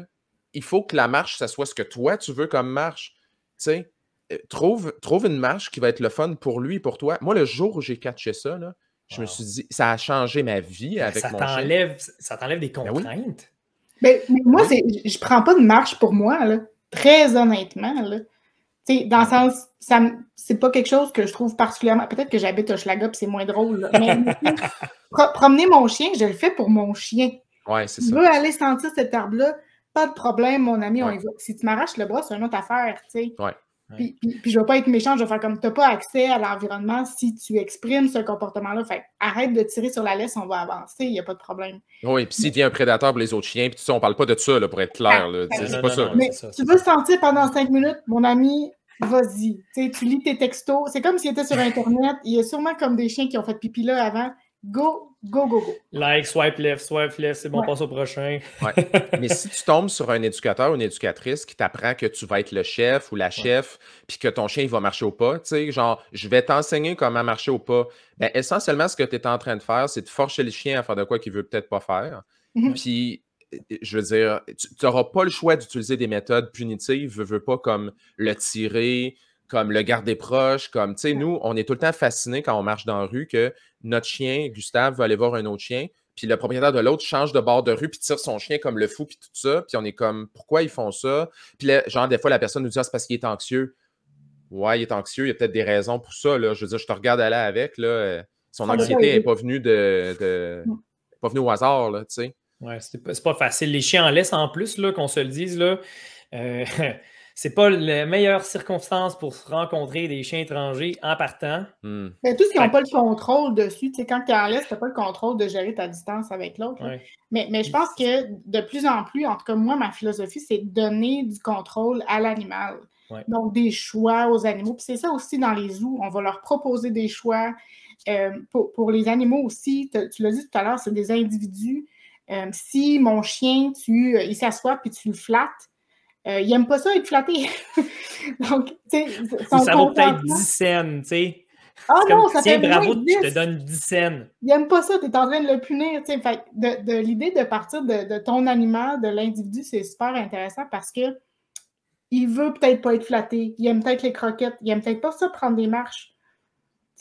il faut que la marche, ça soit ce que toi tu veux comme marche. Tu sais, euh, trouve, trouve une marche qui va être le fun pour lui et pour toi. Moi, le jour où j'ai catché ça, je me suis dit, ça a changé ma vie avec ça mon Ça t'enlève des ben contraintes. Ben, mais moi, je je prends pas de marche pour moi, là, très honnêtement. Là. dans le sens, ça, c'est pas quelque chose que je trouve particulièrement. Peut-être que j'habite à et c'est moins drôle. Mais promener mon chien, je le fais pour mon chien. Ouais, Je veux aller sentir cet arbre-là, pas de problème, mon ami, on y va. Si tu m'arraches le bras, c'est une autre affaire. T'sais. Ouais. Puis, je ne vais pas être méchant, je vais faire comme tu n'as pas accès à l'environnement si tu exprimes ce comportement-là. Fait arrête de tirer sur la laisse, on va avancer, il n'y a pas de problème. Oui, puis s'il devient un prédateur pour les autres chiens, puis tu sais, on parle pas de ça, là, pour être clair. c'est pas ça. mais tu veux sentir pendant cinq minutes, mon ami, vas-y. Tu lis tes textos. C'est comme s'il était sur Internet. Il y a sûrement comme des chiens qui ont fait pipi là avant. Go, Go, go, go. Like, swipe left, swipe left, c'est bon, passe au prochain. Mais si tu tombes sur un éducateur ou une éducatrice qui t'apprend que tu vas être le chef ou la chef, puis que ton chien, il va marcher au pas, tu sais, genre, je vais t'enseigner comment marcher au pas. Ben, essentiellement, ce que tu es en train de faire, c'est de forcer le chien à faire de quoi qu'il veut peut-être pas faire. Mhm. Puis, je veux dire, tu n'auras pas le choix d'utiliser des méthodes punitives, ne veux pas comme le tirer, comme le garder proche, comme, tu sais, nous, on est tout le temps fascinés quand on marche dans la rue que notre chien, Gustave, va aller voir un autre chien, puis le propriétaire de l'autre change de bord de rue, puis tire son chien comme le fou, puis tout ça, puis on est comme, pourquoi ils font ça? Puis genre, des fois, la personne nous dit, ah, c'est parce qu'il est anxieux. Ouais, il est anxieux, il y a peut-être des raisons pour ça, là. Je veux dire, je te regarde aller avec, là. Euh, son anxiété n'est pas venue de, de pas venue au hasard, là, tu sais. Ouais, c'est pas, facile. Les chiens en laisse en plus, là, qu'on se le dise, là. Euh, c'est pas la meilleure circonstance pour rencontrer des chiens étrangers en partant. tout hmm. Mais tous qui n'ont pas le contrôle dessus, tu sais, quand tu es en tu n'as pas le contrôle de gérer ta distance avec l'autre. Mais, je pense que de plus en plus, en tout cas, moi, ma philosophie, c'est de donner du contrôle à l'animal. Donc, des choix aux animaux. Puis c'est ça aussi dans les zoos, on va leur proposer des choix. Euh, pour, les animaux aussi, tu l'as dit tout à l'heure, c'est des individus. Euh, si mon chien, tu, euh, il s'assoit puis tu le flattes, euh, il n'aime pas ça être flatté. Donc, tu sais, ça vaut peut-être 10 cents, tu sais. Ah non, ça fait bravo, je te donne 10 Il n'aime pas ça, tu es en train de le punir. de, de l'idée de partir de, de, ton animal, de l'individu, c'est super intéressant parce que il veut peut-être pas être flatté, il aime peut-être les croquettes, il aime peut-être pas ça prendre des marches.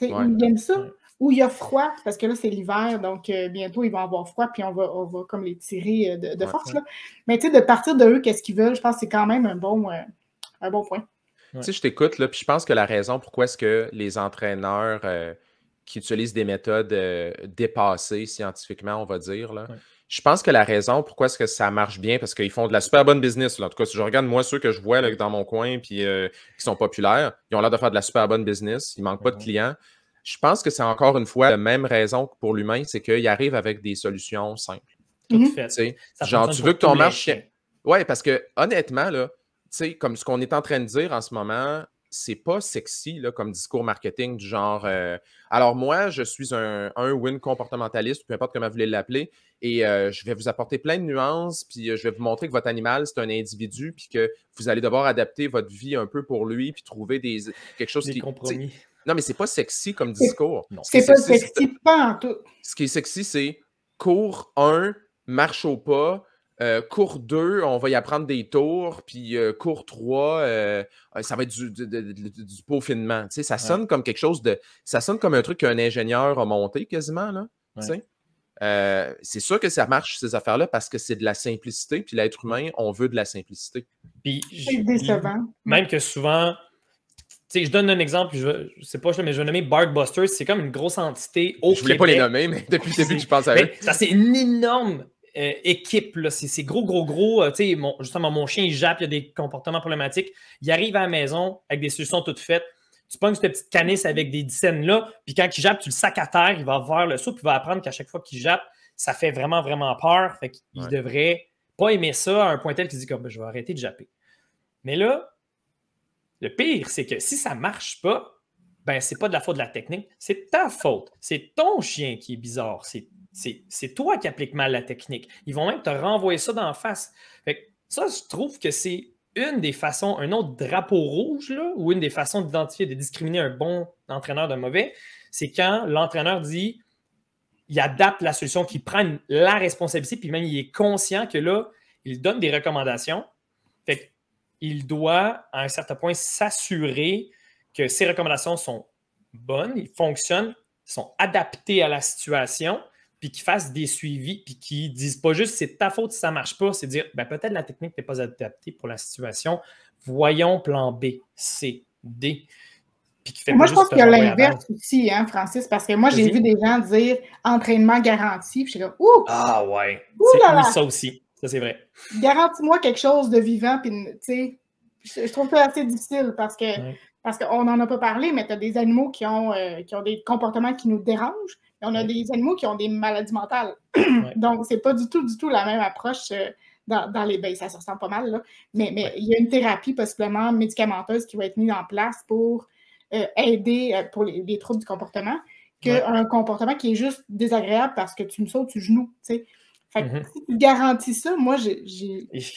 il aime ça où il y a froid, parce que là, c'est l'hiver, donc euh, bientôt, ils vont avoir froid, puis on va, comme les tirer euh, de, force. Là. Mais tu de partir de eux, qu'est-ce qu'ils veulent, je pense que c'est quand même un bon, euh, un bon point. je t'écoute, là, puis je pense que la raison pourquoi est-ce que les entraîneurs qui utilisent des méthodes dépassées scientifiquement, on va dire, là, je pense que la raison pourquoi est-ce que ça marche bien, parce qu'ils font de la super bonne business. En tout cas, si je regarde, moi, ceux que je vois dans mon coin, puis qui sont populaires, ils ont l'air de faire de la super bonne business, ils manquent pas de clients. Je pense que c'est encore une fois la même raison que pour l'humain, c'est qu'il arrive avec des solutions simples. Tout mm-hmm. fait. Genre, tu veux que ton marché. Ouais, parce que honnêtement, là, comme ce qu'on est en train de dire en ce moment, c'est pas sexy là, comme discours marketing du genre euh, Alors moi, je suis un, un, win comportementaliste, peu importe comment vous voulez l'appeler, et euh, je vais vous apporter plein de nuances, puis euh, je vais vous montrer que votre animal, c'est un individu, puis que vous allez devoir adapter votre vie un peu pour lui, puis trouver des quelque chose des qui. Compromis. Non, mais c'est pas sexy comme discours. C'est pas sexy, pas en tout. Ce qui est sexy, c'est cours 1, marche au pas. Euh, cours 2, on va y apprendre des tours, puis euh, cours 3, euh, ça va être du, du, peaufinement. Tu sais, ça sonne comme quelque chose de. Ça sonne comme un truc qu'un ingénieur a monté quasiment. Là, tu sais. c'est sûr que ça marche, ces affaires-là, parce que c'est de la simplicité, puis l'être humain, on veut de la simplicité. C'est décevant. Même que souvent, je donne un exemple, je, ne sais pas, mais je vais nommer Barkbusters. C'est comme une grosse entité au Je voulais pas les nommer, mais depuis le début je pense à eux. Ça, c'est une énorme euh, équipe. C'est gros, gros, gros. Euh, mon, justement, mon chien, il jappe, il a des comportements problématiques. Il arrive à la maison avec des solutions toutes faites. Tu pognes cette petite canisse avec des dizaines-là, puis quand il jappe, tu le sacs à terre, il va voir le saut, puis il va apprendre qu'à chaque fois qu'il jappe, ça fait vraiment, vraiment peur. Fait qu'il devrait pas aimer ça à un point tel qu'il dit comme, ben, je vais arrêter de japper. Mais là, le pire, c'est que si ça ne marche pas, ben, n'est pas de la faute de la technique, c'est ta faute. C'est ton chien qui est bizarre. C'est toi qui appliques mal la technique. Ils vont même te renvoyer ça d'en face. ça, je trouve que c'est une des façons, un autre drapeau rouge, ou une des façons d'identifier, de discriminer un bon entraîneur d'un mauvais, c'est quand l'entraîneur dit il adapte la solution, qu'il prenne la responsabilité, puis même il est conscient que là, il donne des recommandations. Fait que il doit, à un certain point, s'assurer que ses recommandations sont bonnes, ils fonctionnent, sont adaptées à la situation, puis qu'ils fassent des suivis, puis qu'ils disent pas juste c'est ta faute si ça ne marche pas, c'est dire ben, peut-être la technique n'est pas adaptée pour la situation. Voyons plan B, C, D. moi, je pense qu'il y a l'inverse aussi, hein, Francis, parce que moi, j'ai vu des gens dire entraînement garanti, puis je suis là, ouh! Ah ouais, c'est ça aussi. Ça, c'est vrai. Garantis-moi quelque chose de vivant, puis, tu sais, je, trouve ça assez difficile parce que. Parce qu'on n'en a pas parlé, mais tu as des animaux qui ont, euh, qui ont des comportements qui nous dérangent, et on a des animaux qui ont des maladies mentales. Donc, c'est pas du tout, du tout la même approche euh, dans, les. Ben, ça se ressent pas mal, là. Mais, mais il y a une thérapie possiblement médicamenteuse qui va être mise en place pour euh, aider pour les, troubles du comportement qu'un comportement qui est juste désagréable parce que tu me sautes du genou, tu sais. Fait mm-hmm. si tu garantis ça, moi, j'ai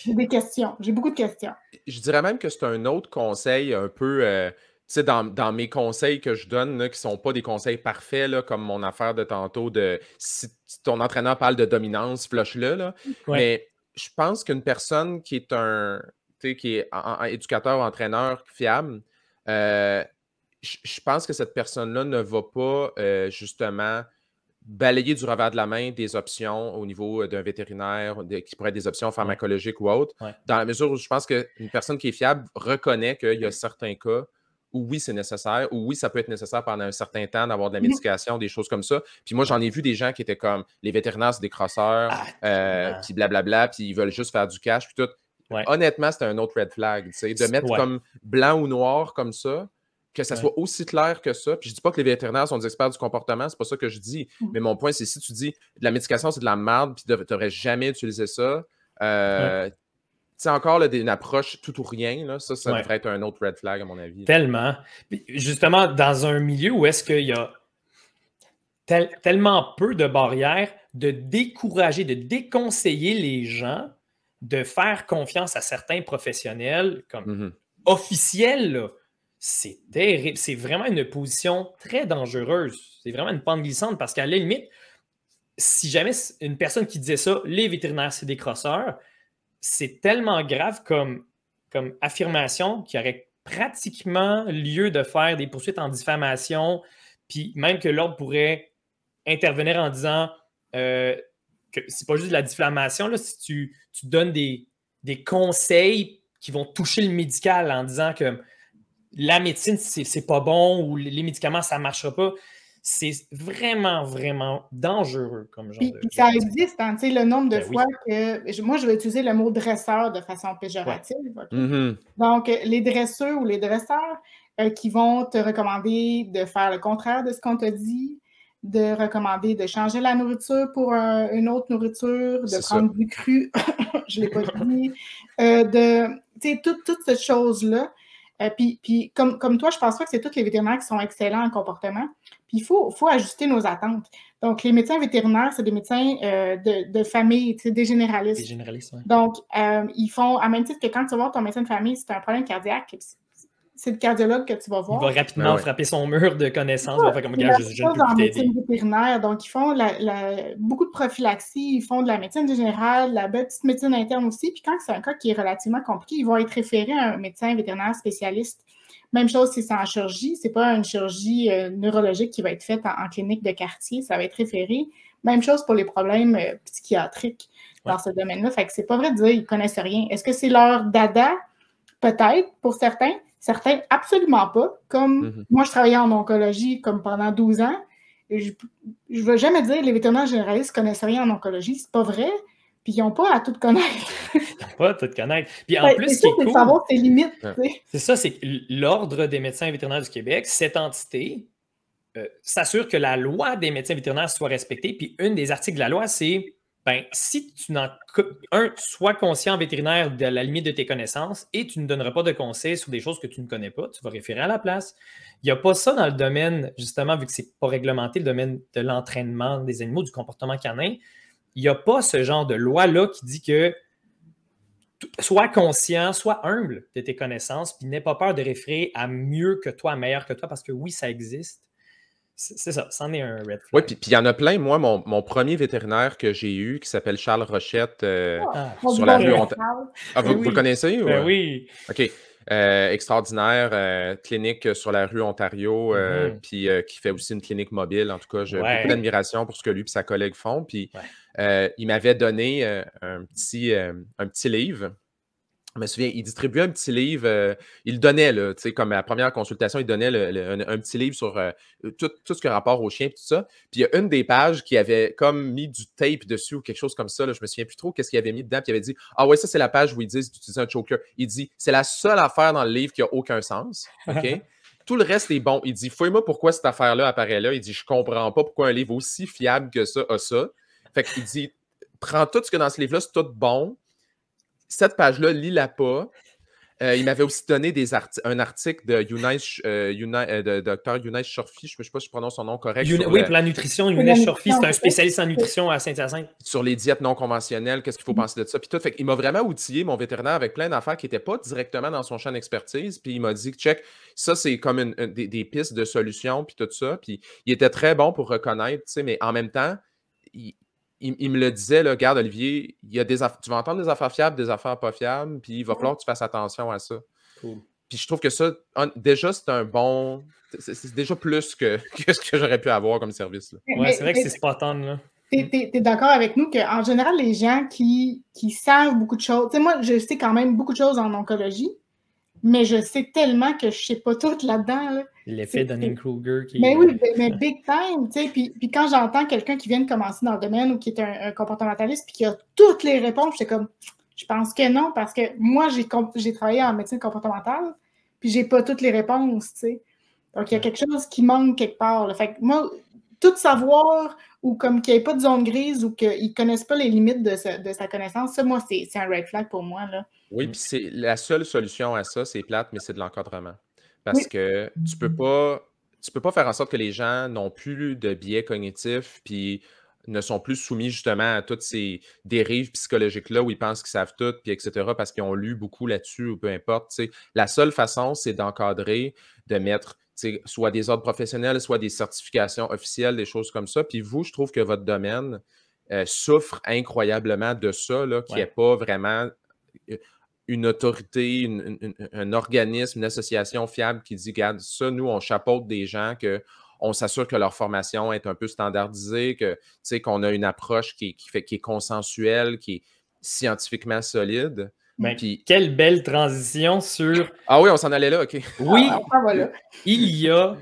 des questions. J'ai beaucoup de questions. Je dirais même que c'est un autre conseil un peu. Euh, tu sais, dans, mes conseils que je donne, qui ne sont pas des conseils parfaits, là, comme mon affaire de tantôt de si ton entraîneur parle de dominance, flush-le. Là, Mais je pense qu'une personne qui est un qui est éducateur, entraîneur fiable, euh, je pense que cette personne-là ne va pas euh, justement balayer du revers de la main des options au niveau euh, d'un vétérinaire qui pourrait être des options pharmacologiques ou autres, dans la mesure où je pense qu'une personne qui est fiable reconnaît qu'il y a certains cas où oui, c'est nécessaire, ou oui, ça peut être nécessaire pendant un certain temps d'avoir de la mmh médication, des choses comme ça. Puis moi, j'en ai vu des gens qui étaient comme les vétérinaires, c'est des crosseurs, ah, euh, puis blablabla, puis ils veulent juste faire du cash, puis tout. Honnêtement, c'était un autre red flag, tu sais, de mettre comme blanc ou noir comme ça que ça soit aussi clair que ça. Puis je dis pas que les vétérinaires sont des experts du comportement, c'est pas ça que je dis. Mmh. Mais mon point, c'est si tu dis la médication, c'est de la merde, puis tu devrais jamais utilisé ça. C'est euh, encore une approche tout ou rien, là, ça, ça devrait être un autre red flag, à mon avis. Tellement. justement, dans un milieu où est-ce qu'il y a tellement peu de barrières, de décourager, de déconseiller les gens de faire confiance à certains professionnels comme mmh officiels, c'est terrible. C'est vraiment une position très dangereuse. C'est vraiment une pente glissante parce qu'à la limite, si jamais une personne qui disait ça, les vétérinaires, c'est des crosseurs, c'est tellement grave comme, comme affirmation qu'il y aurait pratiquement lieu de faire des poursuites en diffamation, puis même que l'ordre pourrait intervenir en disant euh, que c'est pas juste de la diffamation, là, si tu, donnes des, des conseils qui vont toucher le médical en disant que la médecine, c'est pas bon ou les médicaments, ça marche marchera pas. C'est vraiment, vraiment dangereux comme genre. Puis, ça existe, hein, sais, le nombre de ben fois que. Moi, je vais utiliser le mot dresseur de façon péjorative. Mm-hmm. Donc, les dresseurs ou les dresseurs euh, qui vont te recommander de faire le contraire de ce qu'on te dit, de recommander de changer la nourriture pour euh, une autre nourriture, de prendre du cru, je ne l'ai pas dit, euh, de, tu sais, toutes ces choses là euh, puis, comme, toi, je pense pas que c'est tous les vétérinaires qui sont excellents en comportement. Puis il faut, ajuster nos attentes. Donc, les médecins vétérinaires, c'est des médecins euh, de, famille, des généralistes. Des généralistes, oui. Donc, euh, ils font, à même titre que quand tu vas voir ton médecin de famille, c'est un problème cardiaque, c'est le cardiologue que tu vas voir. Il va rapidement ah frapper son mur de connaissances. Il va comme, gars, en médecine vétérinaire, donc ils font beaucoup de prophylaxie, ils font de la médecine générale, de la petite médecine interne aussi. Puis quand c'est un cas qui est relativement compliqué, ils vont être référés à un médecin vétérinaire spécialiste. Même chose si c'est en chirurgie, c'est pas une chirurgie euh, neurologique qui va être faite en, clinique de quartier, ça va être référé. Même chose pour les problèmes euh, psychiatriques dans ce domaine-là. Fait que c'est pas vrai de dire qu'ils connaissent rien. Est-ce que c'est leur dada? Peut-être pour certains, Certains, absolument pas. Comme mm-hmm. moi, je travaillais en oncologie comme pendant 12 ans. Et je ne veux jamais dire que les vétérinaires généralistes ne connaissent rien en oncologie. Ce n'est pas vrai. Puis ils n'ont pas à tout connaître. Ils n'ont pas à tout connaître. Puis en ben, plus, c'est cool, ses limites. C'est ça, c'est l'Ordre des médecins vétérinaires du Québec, cette entité, euh, s'assure que la loi des médecins vétérinaires soit respectée. Puis une des articles de la loi, c'est ben, si tu n'en. Un, sois conscient vétérinaire de la limite de tes connaissances et tu ne donneras pas de conseils sur des choses que tu ne connais pas. Tu vas référer à la place. Il n'y a pas ça dans le domaine, justement, vu que ce n'est pas réglementé, le domaine de l'entraînement des animaux, du comportement canin. Il n'y a pas ce genre de loi-là qui dit que sois conscient, sois humble de tes connaissances, puis n'aie pas peur de référer à mieux que toi, à meilleur que toi, parce que oui, ça existe. C'est ça, c'en est un red flag. Oui, puis il y en a plein. Moi, mon, premier vétérinaire que j'ai eu, qui s'appelle Charles Rochette, sur la rue... Ontario. vous, connaissez? oui. OK. extraordinaire, clinique sur la rue Ontario, puis euh, qui fait aussi une clinique mobile. En tout cas, j'ai beaucoup d'admiration pour ce que lui et sa collègue font. Puis euh, il m'avait donné euh, un, petit, un petit livre je me souviens, il distribuait un petit livre, euh, il donnait, là, comme à la première consultation, il donnait un, petit livre sur euh, tout, ce qui a rapport au chien, tout ça. Puis il y a une des pages qui avait comme mis du tape dessus ou quelque chose comme ça, là, je me souviens plus trop qu'est-ce qu'il avait mis dedans, puis il avait dit Ah ouais, ça c'est la page où ils disent d'utiliser un choker. Il dit C'est la seule affaire dans le livre qui a aucun sens. OK? tout le reste est bon. Il dit Fouille-moi pourquoi cette affaire-là apparaît là. Il dit Je comprends pas pourquoi un livre aussi fiable que ça a ça. Fait qu'il dit Prends tout ce que dans ce livre-là, c'est tout bon cette page-là, lit la pas. Euh, il m'avait aussi donné un article de Dr. Younes euh, euh, docteur Shorfi, je ne sais pas si je prononce son nom correct. oui, pour la nutrition, Younes Shorfi, c'est un spécialiste en nutrition à Saint-Hyacinthe. Sur les diètes non conventionnelles, qu'est-ce qu'il faut mhm. penser de ça, puis Fait il m'a vraiment outillé, mon vétérinaire, avec plein d'affaires qui n'étaient pas directement dans son champ d'expertise, puis il m'a dit, check, ça, c'est comme des, pistes de solutions, puis tout ça. Puis il était très bon pour reconnaître, mais en même temps, il, il, me le disait, là, regarde, Olivier, il y a des tu vas entendre des affaires fiables, des affaires pas fiables, puis il va mmh. falloir que tu fasses attention à ça. Puis je trouve que ça, déjà, c'est un bon. C'est, déjà plus que, ce que j'aurais pu avoir comme service. Là. Ouais, c'est vrai que c'est spontané, là. T'es, d'accord avec nous qu'en général, les gens qui, qui savent beaucoup de choses, tu sais, moi, je sais quand même beaucoup de choses en oncologie, mais je sais tellement que je sais pas tout là-dedans. Là. L'effet Dunning-Kruger qui. Mais ben oui, ben, mais big time, tu sais. Puis, quand j'entends quelqu'un qui vient de commencer dans le domaine ou qui est un, comportementaliste puis qui a toutes les réponses, c'est comme, je pense que non, parce que moi, j'ai travaillé en médecine comportementale, puis j'ai pas toutes les réponses, tu sais. Donc, il y a quelque chose qui manque quelque part. Fait que moi, tout savoir ou comme qu'il n'y ait pas de zone grise ou qu'ils ne connaissent pas les limites de, sa connaissance, ça, moi, c'est un red flag pour moi. Là. Oui, puis c'est la seule solution à ça, c'est plate, mais c'est de l'encadrement. Parce que tu peux mm-hmm. pas tu peux pas faire en sorte que les gens n'ont plus de biais cognitifs puis ne sont plus soumis justement à toutes ces dérives psychologiques-là où ils pensent qu'ils savent tout, puis etc., parce qu'ils ont lu beaucoup là-dessus ou peu importe. La seule façon, c'est d'encadrer, de mettre soit des ordres professionnels, soit des certifications officielles, des choses comme ça. Puis vous, je trouve que votre domaine euh, souffre incroyablement de ça, qui n'est pas vraiment euh, une autorité, un organisme, une association fiable qui dit, garde ça, nous, on chapeaute des gens que on s'assure que leur formation est un peu standardisée, que qu'on a une approche qui, qui, fait, qui est consensuelle, qui est scientifiquement solide. Puis... Quelle belle transition sur. Ah oui, on s'en allait là, OK. Oui, ah, ah, il y a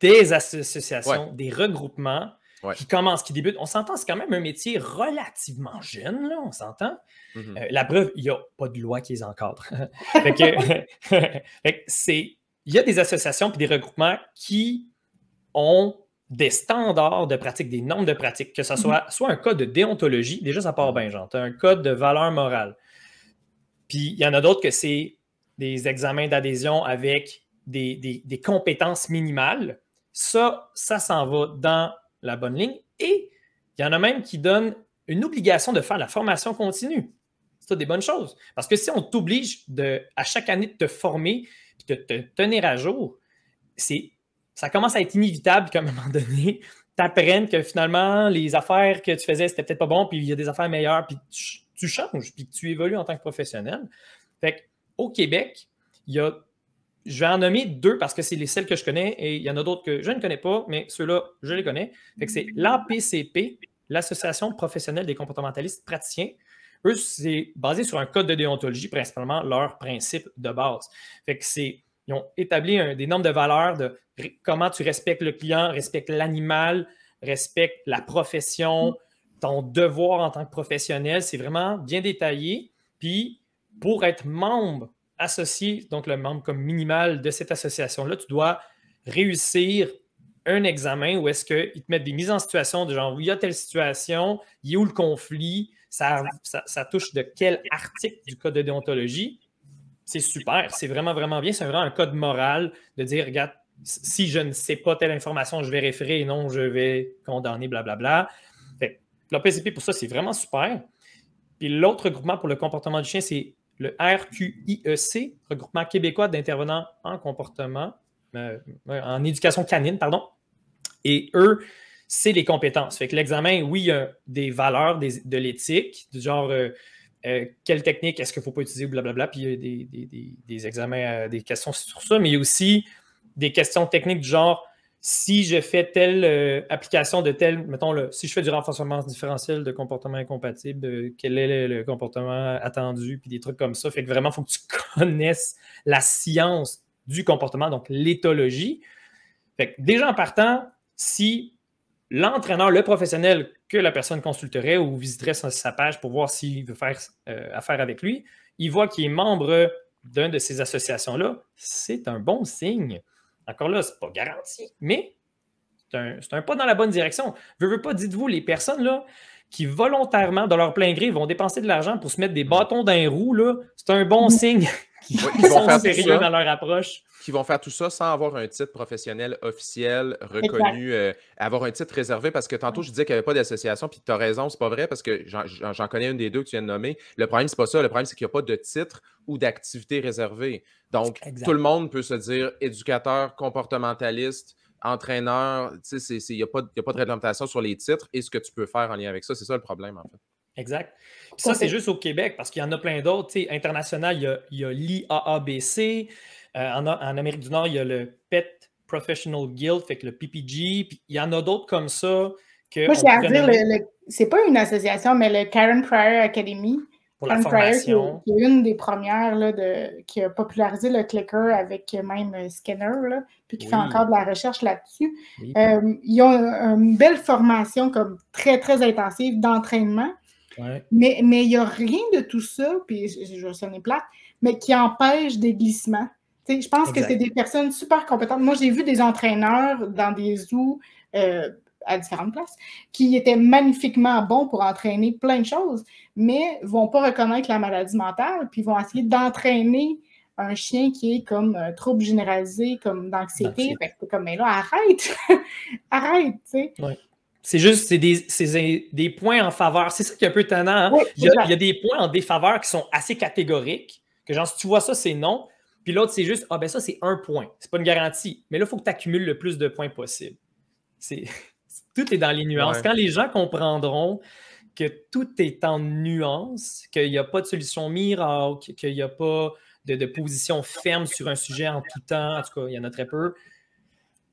des associations, des regroupements qui commence, qui débute. On s'entend, c'est quand même un métier relativement jeune, là, on s'entend. Mm-hmm. Euh, la preuve, il n'y a pas de loi qui les encadre. c'est, il y a des associations et des regroupements qui ont des standards de pratique, des normes de pratique, que ce mm-hmm. soit, soit un code de déontologie, déjà ça part bien, genre, un code de valeur morale. Puis il y en a d'autres que c'est des examens d'adhésion avec des, compétences minimales. Ça, ça s'en va dans la bonne ligne. Et il y en a même qui donnent une obligation de faire la formation continue. C'est des bonnes choses. Parce que si on t'oblige à chaque année de te former de te tenir à jour, c'est ça commence à être inévitable qu'à un moment donné, tu apprennes que finalement, les affaires que tu faisais, c'était peut-être pas bon, puis il y a des affaires meilleures, puis tu, changes, puis tu évolues en tant que professionnel. Fait au Québec, il y a je vais en nommer deux parce que c'est les celles que je connais et il y en a d'autres que je ne connais pas, mais ceux-là, je les connais. c'est l'APCP, l'Association professionnelle des comportementalistes praticiens. Eux, c'est basé sur un code de déontologie, principalement leur principe de base. ils ont établi des normes de valeurs de comment tu respectes le client, respectes l'animal, respectes la profession, ton devoir en tant que professionnel. C'est vraiment bien détaillé. Puis, pour être membre associé, donc le membre comme minimal de cette association-là, tu dois réussir un examen où est-ce qu'ils te mettent des mises en situation de genre, il y a telle situation, il y a où le conflit, ça, ça, touche de quel article du code de déontologie. C'est super, c'est vraiment, vraiment bien. C'est vraiment un code moral de dire, regarde, si je ne sais pas telle information, je vais référer et non, je vais condamner, blablabla. le PCP, pour ça, c'est vraiment super. Puis l'autre groupement pour le comportement du chien, c'est le RQIEC, Regroupement québécois d'intervenants en comportement, euh, en éducation canine, pardon. Et eux, c'est les compétences. Fait que l'examen, oui, il y a des valeurs de l'éthique, du genre euh, euh, quelle technique est-ce qu'il ne faut pas utiliser, blablabla. Puis il y a des, des examens, des questions sur ça, mais il y a aussi des questions techniques du genre si je fais telle euh, application de telle, mettons, le, si je fais du renforcement différentiel de comportement incompatible, quel est le, comportement attendu, puis des trucs comme ça. Fait que vraiment, il faut que tu connaisses la science du comportement, donc l'éthologie. Fait que déjà en partant, si l'entraîneur, le professionnel que la personne consulterait ou visiterait sa page pour voir s'il veut faire euh, affaire avec lui, il voit qu'il est membre d'une de ces associations-là, c'est un bon signe. Encore là, n'est pas garanti, mais c'est un, pas dans la bonne direction. Je veux pas, dites-vous, les personnes, là, qui volontairement, dans leur plein gré, vont dépenser de l'argent pour se mettre des mm. bâtons dans les roues, c'est un bon mm. signe qu'ils sont sérieux dans leur approche. Qui vont faire tout ça sans avoir un titre professionnel officiel, reconnu, euh, avoir un titre réservé, parce que tantôt je disais qu'il n'y avait pas d'association, puis tu as raison, c'est pas vrai, parce que j'en connais une des deux que tu viens de nommer. Le problème, c'est pas ça. Le problème, c'est qu'il n'y a pas de titre ou d'activité réservée. Donc, tout le monde peut se dire éducateur, comportementaliste, entraîneur, il n'y a, pas de réglementation sur les titres et ce que tu peux faire en lien avec ça. C'est ça le problème, en fait. Exact. ça, c'est juste au Québec parce qu'il y en a plein d'autres. International, il y a l'IAABC. Euh, en, Amérique du Nord, il y a le Pet Professional Guild, fait le PPG. Puis il y en a d'autres comme ça. Que Moi, j'ai à dire, c'est pas une association, mais le Karen Pryor Academy pour une des premières de, qui a popularisé le clicker avec même euh, Scanner, puis qui fait encore de la recherche là-dessus. Euh, ils ont euh, une belle formation comme très, très intensive d'entraînement. Mais, mais il n'y a rien de tout ça, puis je vais sonner plate, mais qui empêche des glissements. je pense que c'est des personnes super compétentes. Moi, j'ai vu des entraîneurs dans des zoos à différentes places, qui étaient magnifiquement bons pour entraîner plein de choses, mais vont pas reconnaître la maladie mentale, puis vont essayer d'entraîner un chien qui est comme euh, trouble généralisé, comme d'anxiété, comme, mais ben là, arrête! arrête, tu sais! C'est juste, c'est des, points en faveur. C'est ça qui est un peu étonnant, hein. il, y a, des points en défaveur qui sont assez catégoriques, que genre, si tu vois ça, c'est non. Puis l'autre, c'est juste, ah ben ça, c'est un point. C'est pas une garantie. Mais là, il faut que tu accumules le plus de points possible. C'est tout est dans les nuances. Quand les gens comprendront que tout est en nuances, qu'il n'y a pas de solution miracle, qu'il n'y a pas de, position ferme sur un sujet en tout temps, en tout cas, il y en a très peu.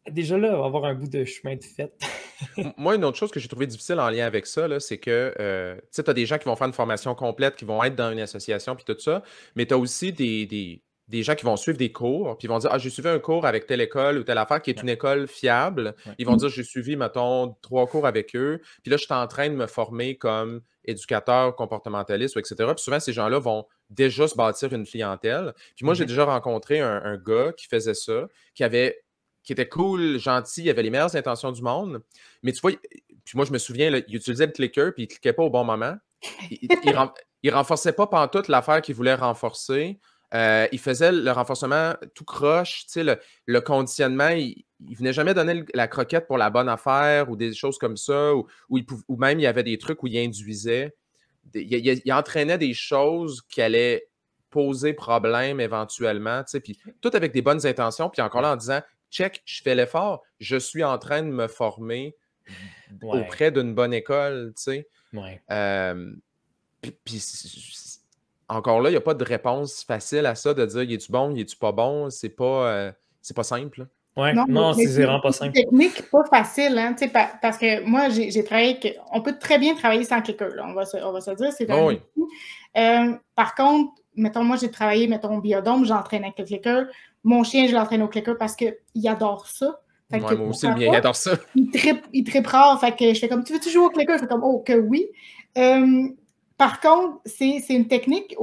Déjà là, on va avoir un bout de chemin de fait. Moi, une autre chose que j'ai trouvé difficile en lien avec ça, c'est que euh, tu as des gens qui vont faire une formation complète, qui vont être dans une association, puis tout ça, mais tu as aussi des des gens qui vont suivre des cours, puis ils vont dire Ah, j'ai suivi un cours avec telle école ou telle affaire qui est une école fiable. Ils vont dire J'ai suivi, mettons, trois cours avec eux, puis là, je suis en train de me former comme éducateur, comportementaliste, etc. Puis souvent, ces gens-là vont déjà se bâtir une clientèle. Puis moi, j'ai déjà rencontré un, gars qui faisait ça, qui avait qui était cool, gentil, il avait les meilleures intentions du monde. Mais tu vois, puis moi, je me souviens, il utilisait le clicker, puis il cliquait pas au bon moment. Il, renforçait pas pantoute l'affaire qu'il voulait renforcer. Euh, il faisait le renforcement tout croche, le, conditionnement, il, venait jamais donner la croquette pour la bonne affaire ou des choses comme ça, ou, même il y avait des trucs où il induisait. il, entraînait des choses qui allaient poser problème éventuellement, puis tout avec des bonnes intentions, puis encore là en disant check, je fais l'effort, je suis en train de me former auprès d'une bonne école, tu sais. Euh, encore là, il n'y a pas de réponse facile à ça de dire es est-tu bon, il est-tu pas bon, c'est pas, euh, pas simple. Hein. Ouais, non, c'est vraiment pas simple. technique pas facile, hein, parce que moi, j'ai travaillé. on peut très bien travailler sans clicker, on, va se, on va se dire. c'est oh oui. Euh, par contre, mettons, moi, j'ai travaillé, mettons, au biodome, j'entraîne avec le clicker. Mon chien, je l'entraîne au clicker parce qu'il adore ça. Ouais, moi aussi, le il adore ça. Il tripe, il rare. Fait que je fais comme, tu veux toujours jouer au clicker? Je fais comme, oh, que oui. Euh, par contre, c'est une technique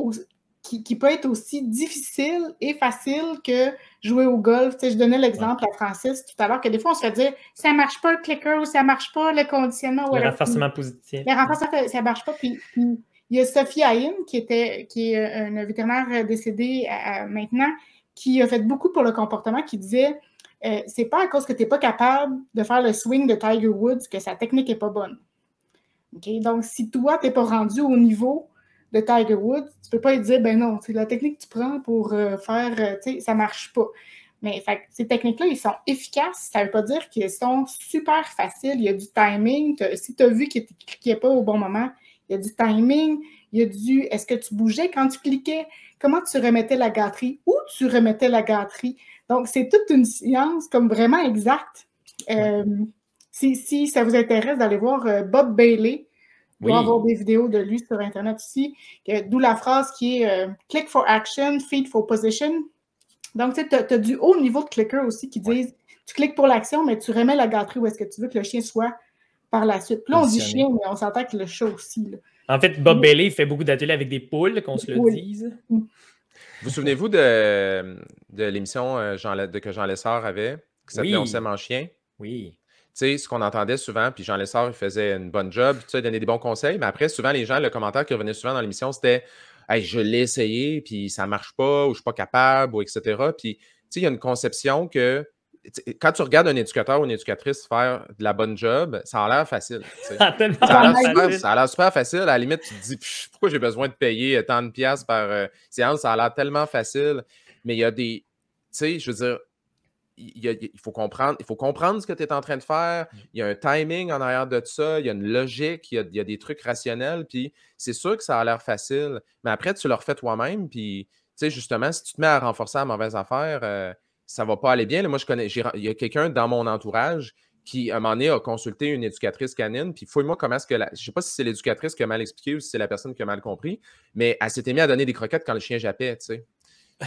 qui, peut être aussi difficile et facile que jouer au golf. je donnais l'exemple à Francis tout à l'heure que des fois, on se fait dire ça marche pas le clicker ou ça marche pas le conditionnement. Le renforcement positif. Le renforcement, ça marche pas. il y a Sophie Haïm, qui, qui est euh, une vétérinaire euh, décédée maintenant, qui a fait beaucoup pour le comportement, qui disait ce euh, c'est pas à cause que tu n'es pas capable de faire le swing de Tiger Woods que sa technique n'est pas bonne. Donc, si toi, tu n'es pas rendu au niveau de Tiger Woods, tu peux pas lui dire, ben non, c'est la technique que tu prends pour euh, faire, euh, tu sais, ça marche pas. Mais ces techniques-là, elles sont efficaces. Ça ne veut pas dire qu'elles sont super faciles. Il y a du timing. Si tu as vu qu'il ne cliquait pas au bon moment, il y a du timing. Il y a du est-ce que tu bougeais quand tu cliquais? Comment tu remettais la gâterie? Où tu remettais la gâterie? Donc, c'est toute une science comme vraiment exacte. Euh, si, ça vous intéresse d'aller voir euh, Bob Bailey, on va avoir des vidéos de lui sur Internet ici. d'où la phrase qui est euh, click for action, feed for position. Donc, tu as, as, du haut niveau de clicker aussi qui disent tu cliques pour l'action, mais tu remets la gâterie où est-ce que tu veux que le chien soit par la suite. Puis là, on dit chien, mais on s'entend que le chat aussi. En fait, Bob Bailey fait beaucoup d'ateliers avec des poules, qu'on se le dise. Mm. Vous souvenez-vous de, de l'émission euh, que Jean Lessard avait, qui s'appelait On s'aime en chien? Oui sais, ce qu'on entendait souvent, puis Jean Lessard, il faisait une bonne job, tu sais, donnait des bons conseils, mais après, souvent, les gens, le commentaire qui revenait souvent dans l'émission, c'était Hey, je l'ai essayé, puis ça marche pas, ou je suis pas capable, ou etc. Puis, tu sais, il y a une conception que quand tu regardes un éducateur ou une éducatrice faire de la bonne job, ça a l'air facile. ça a l'air super, facile. À la limite, tu te dis pourquoi j'ai besoin de payer euh, tant de pièces par euh, séance, ça a l'air tellement facile. Mais il y a des. Tu sais, je veux dire, il, faut comprendre, il faut comprendre ce que tu es en train de faire. Mm. Il y a un timing en arrière de ça, il y a une logique, il y a, des trucs rationnels. Puis c'est sûr que ça a l'air facile, mais après, tu le refais toi-même. Puis, tu sais, justement, si tu te mets à renforcer la mauvaise affaire, ça euh, ça va pas aller bien. moi, je connais, il y a quelqu'un dans mon entourage qui, à un moment donné, a consulté une éducatrice canine. Puis, fouille-moi comment est-ce que la. Je sais pas si c'est l'éducatrice qui a mal expliqué ou si c'est la personne qui a mal compris, mais elle s'était mise à donner des croquettes quand le chien jappait, tu sais.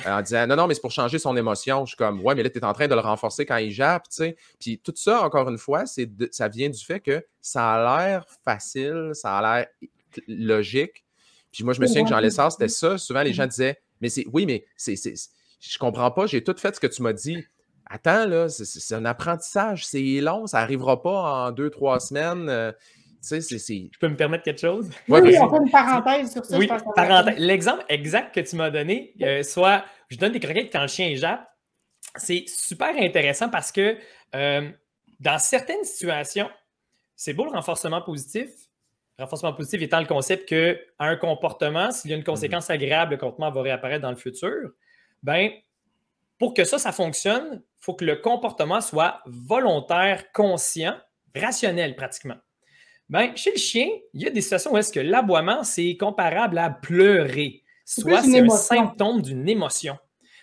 Euh, en disant non, non, mais c'est pour changer son émotion. Je suis comme, ouais, mais là, tu es en train de le renforcer quand il jappe, tu sais. Puis tout ça, encore une fois, c'est ça vient du fait que ça a l'air facile, ça a l'air logique. Puis moi, je me souviens que j'en Jean ça, c'était ça. Souvent, les mm. gens disaient, mais c'est, oui, mais c'est, je comprends pas, j'ai tout fait ce que tu m'as dit. Attends, là, c'est, un apprentissage, c'est long, ça n'arrivera pas en deux, trois semaines. Euh, tu Je peux me permettre quelque chose? oui, on fait une parenthèse sur ça. L'exemple exact que tu m'as donné, euh, soit je donne des croquettes quand le chien jappe, c'est super intéressant parce que euh, dans certaines situations, c'est beau le renforcement positif. renforcement positif étant le concept qu'un un comportement, s'il y a une conséquence mm-hmm. agréable, le comportement va réapparaître dans le futur. Ben, pour que ça, ça fonctionne, il faut que le comportement soit volontaire, conscient, rationnel pratiquement. Bien, chez le chien, il y a des situations où est-ce que l'aboiement, c'est comparable à pleurer. Soit c'est un symptôme d'une émotion.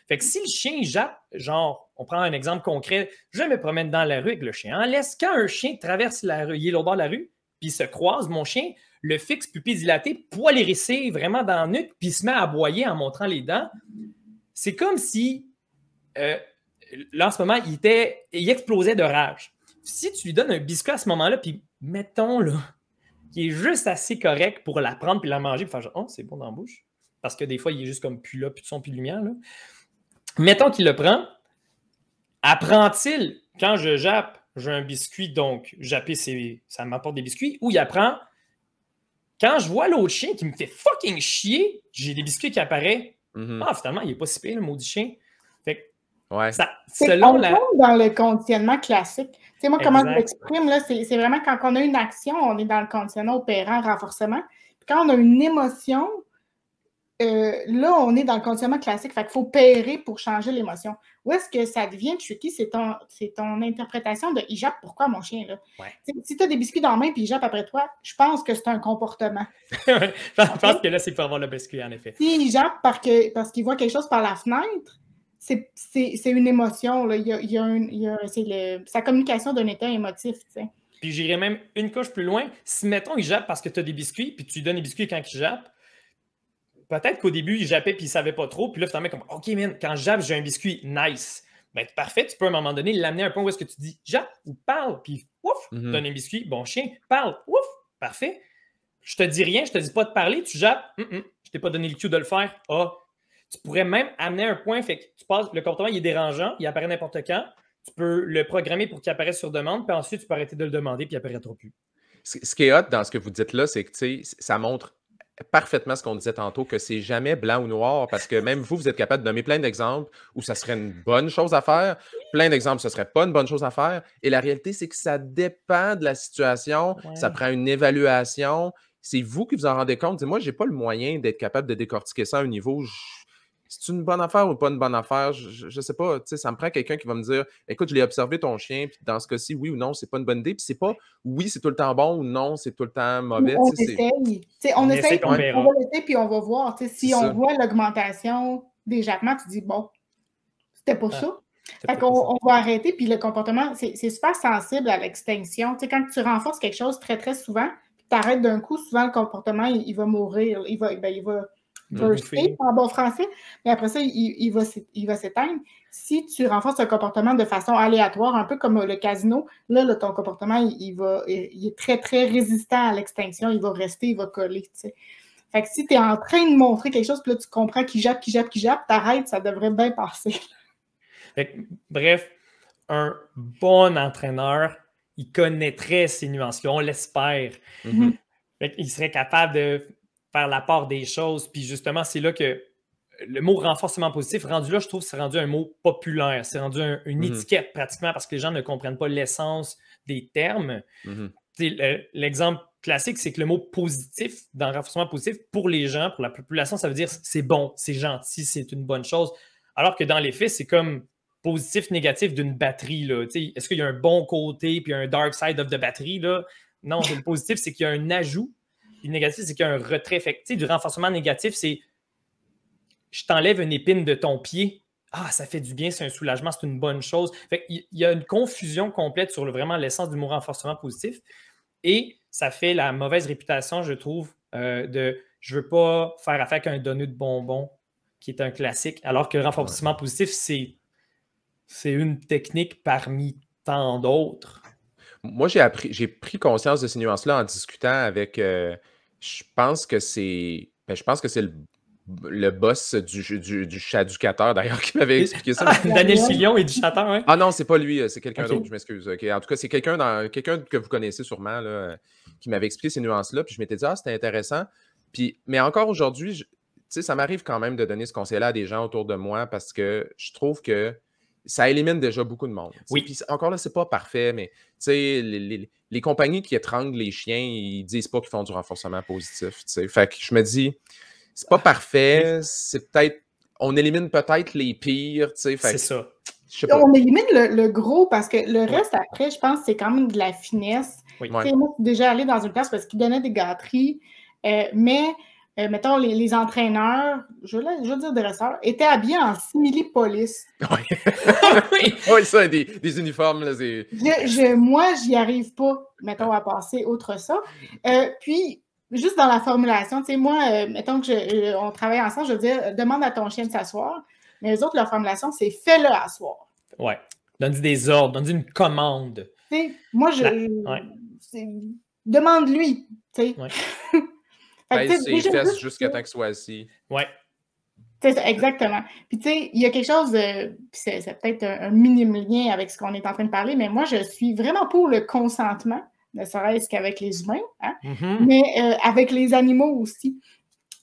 Fait que si le chien jappe, genre, on prend un exemple concret, je me promène dans la rue avec le chien en laisse. Quand un chien traverse la rue, il est au bord de la rue, puis se croise, mon chien, le fixe, pupille dilatée, poil hérissé, vraiment dans le nuque, puis se met à aboyer en montrant les dents. C'est comme si, euh, là, en ce moment, il, était, il explosait de rage. Si tu lui donnes un biscuit à ce moment-là, puis mettons, là, qui est juste assez correct pour la prendre puis la manger, puis faire oh, c'est bon dans la bouche. Parce que des fois, il est juste comme plus là, plus de son, plus de lumière. Là. Mettons qu'il le prend. Apprend-il, quand je jappe, j'ai un biscuit, donc japper, ça m'apporte des biscuits, ou il apprend, quand je vois l'autre chien qui me fait fucking chier, j'ai des biscuits qui apparaissent. Mm-hmm. Ah, finalement, il n'est pas si pire, le maudit chien. Fait que, selon la... Dans le conditionnement classique, sais, moi, comment je l'exprime, là, c'est, vraiment quand on a une action, on est dans le conditionnement opérant, renforcement. Puis quand on a une émotion, euh, là, on est dans le conditionnement classique. Fait qu'il faut pérer pour changer l'émotion. Où est-ce que ça devient tricky? C'est ton, c'est ton interprétation de il pourquoi mon chien, là? Si tu as des biscuits dans la main et il après toi, je pense que c'est un comportement. je pense que là, c'est pour avoir le biscuit, en effet. Si il que, parce qu'il voit quelque chose par la fenêtre, c'est une émotion. Là. Il y un, il sa communication d'un état émotif. Puis j'irais même une couche plus loin. Si, mettons, il jappe parce que tu as des biscuits, puis tu lui donnes des biscuits quand il jappe, peut-être qu'au début, il jappait puis il savait pas trop. Puis là, finalement, comme OK, man, quand je jappe, j'ai un biscuit, nice. Ben, parfait, tu peux à un moment donné l'amener un peu où est-ce que tu dis jappe ou parle, puis ouf, tu mm-hmm. donnes donne un biscuit, bon chien, parle, ouf, parfait. Je te dis rien, je te dis pas de parler, tu jappes, je t'ai pas donné le cue de le faire. Ah, oh, tu pourrais même amener un point, fait que tu passes, le comportement il est dérangeant, il apparaît n'importe quand. Tu peux le programmer pour qu'il apparaisse sur demande, puis ensuite tu peux arrêter de le demander, puis il trop plus. Ce qui est hot dans ce que vous dites là, c'est que ça montre parfaitement ce qu'on disait tantôt, que c'est jamais blanc ou noir, parce que même vous, vous êtes capable de donner plein d'exemples où ça serait une bonne chose à faire, plein d'exemples où ce serait pas une bonne chose à faire. Et la réalité, c'est que ça dépend de la situation, ça prend une évaluation. C'est vous qui vous en rendez compte. dis moi, j'ai pas le moyen d'être capable de décortiquer ça à un niveau c'est une bonne affaire ou pas une bonne affaire, je, ne sais pas. Ça me prend quelqu'un qui va me dire écoute, je l'ai observé ton chien, puis dans ce cas-ci, oui ou non, c'est pas une bonne idée. Puis c'est pas oui, c'est tout le temps bon ou non, c'est tout le temps mauvais. On essaye. On, essaye, on, on, va essayer, puis on va voir. si on voit l'augmentation des jappements, tu dis bon, c'était pas ah, ça. on va arrêter, puis le comportement, c'est super sensible à l'extinction. Tu sais, quand tu renforces quelque chose très, très souvent, tu arrêtes d'un coup, souvent le comportement, il, va mourir. Il va, ben, il va, en mm. bon français, mais après ça, il, va, s'éteindre. Si tu renforces un comportement de façon aléatoire, un peu comme euh, le casino, là, ton comportement, il, est très, très résistant à l'extinction. Il va rester, il va coller. Fait que si tu es en train de montrer quelque chose, puis là, tu comprends qui jappe, qui jappe, qui jappe, t'arrêtes, ça devrait bien passer. bref, un bon entraîneur, il connaîtrait ces nuances, on l'espère. Mm-hmm. Il serait capable de faire la part des choses. Puis justement, c'est là que le mot renforcement positif, rendu là, je trouve que c'est rendu un mot populaire. C'est rendu une mhm. étiquette pratiquement parce que les gens ne comprennent pas l'essence des termes. Mhm. L'exemple classique, c'est que le mot positif, dans renforcement positif, pour les gens, pour la population, ça veut dire c'est bon, c'est gentil, c'est une bonne chose. Alors que dans les faits, c'est comme positif, négatif d'une batterie. Est-ce qu'il y a un bon côté puis un dark side of the batterie? Là? Non, le positif, c'est qu'il y a un ajout le négatif, c'est qu'un y a un retrait. effectif. du renforcement négatif, c'est je t'enlève une épine de ton pied. Ah, ça fait du bien, c'est un soulagement, c'est une bonne chose. Fait, il y a une confusion complète sur vraiment l'essence du mot renforcement positif. Et ça fait la mauvaise réputation, je trouve, euh, de je veux pas faire affaire qu'un un donut de bonbon qui est un classique, alors que le renforcement positif, c'est, c'est une technique parmi tant d'autres. Moi, j'ai appris, j'ai pris conscience de ces nuances-là en discutant avec euh, je pense que c'est. Ben, je pense que c'est le, boss du, du, du chaducateur, d'ailleurs, qui m'avait expliqué ça. Daniel Sillon, et du chaton, hein? Ah non, c'est pas lui, euh, c'est quelqu'un d'autre, je m'excuse. En tout cas, c'est quelqu'un quelqu'un que vous connaissez sûrement là, euh, qui m'avait expliqué ces nuances-là. Puis je m'étais dit, ah, c'était intéressant. Puis, mais encore aujourd'hui, tu sais, ça m'arrive quand même de donner ce conseil-là à des gens autour de moi parce que je trouve que ça élimine déjà beaucoup de monde. Oui. Puis encore là, c'est pas parfait, mais les, les, les, compagnies qui étranglent les chiens, ils disent pas qu'ils font du renforcement positif. T'sais. Fait que je me dis, c'est pas parfait, c'est peut-être. On élimine peut-être les pires, C'est ça. On élimine le, gros parce que le reste, après, je pense c'est quand même de la finesse. Oui. Moi, déjà allé dans une place parce qu'ils donnaient des gâteries, euh, mais euh, mettons, les, entraîneurs, je veux, dire dire dresseurs, étaient habillés en simili-police. Oui. oui. ça, des, uniformes. Là, je, je, moi, j'y arrive pas, mettons, à passer outre ça. Euh, puis, juste dans la formulation, tu sais, moi, euh, mettons que on travaille ensemble, je veux dire, demande à ton chien de s'asseoir, mais les autres, leur formulation, c'est fais-le asseoir. Ouais. Donne-lui des ordres, donne-lui une commande. Tu sais, moi, je. Demande-lui. tu Ouais. Pèse ben, jusqu'à temps que soit assis. Ouais. exactement. Puis tu sais, il y a quelque chose, puis c'est, peut-être un, minime lien avec ce qu'on est en train de parler, mais moi, je suis vraiment pour le consentement, ne serait-ce qu'avec les humains, hein, mm-hmm. mais euh, avec les animaux aussi.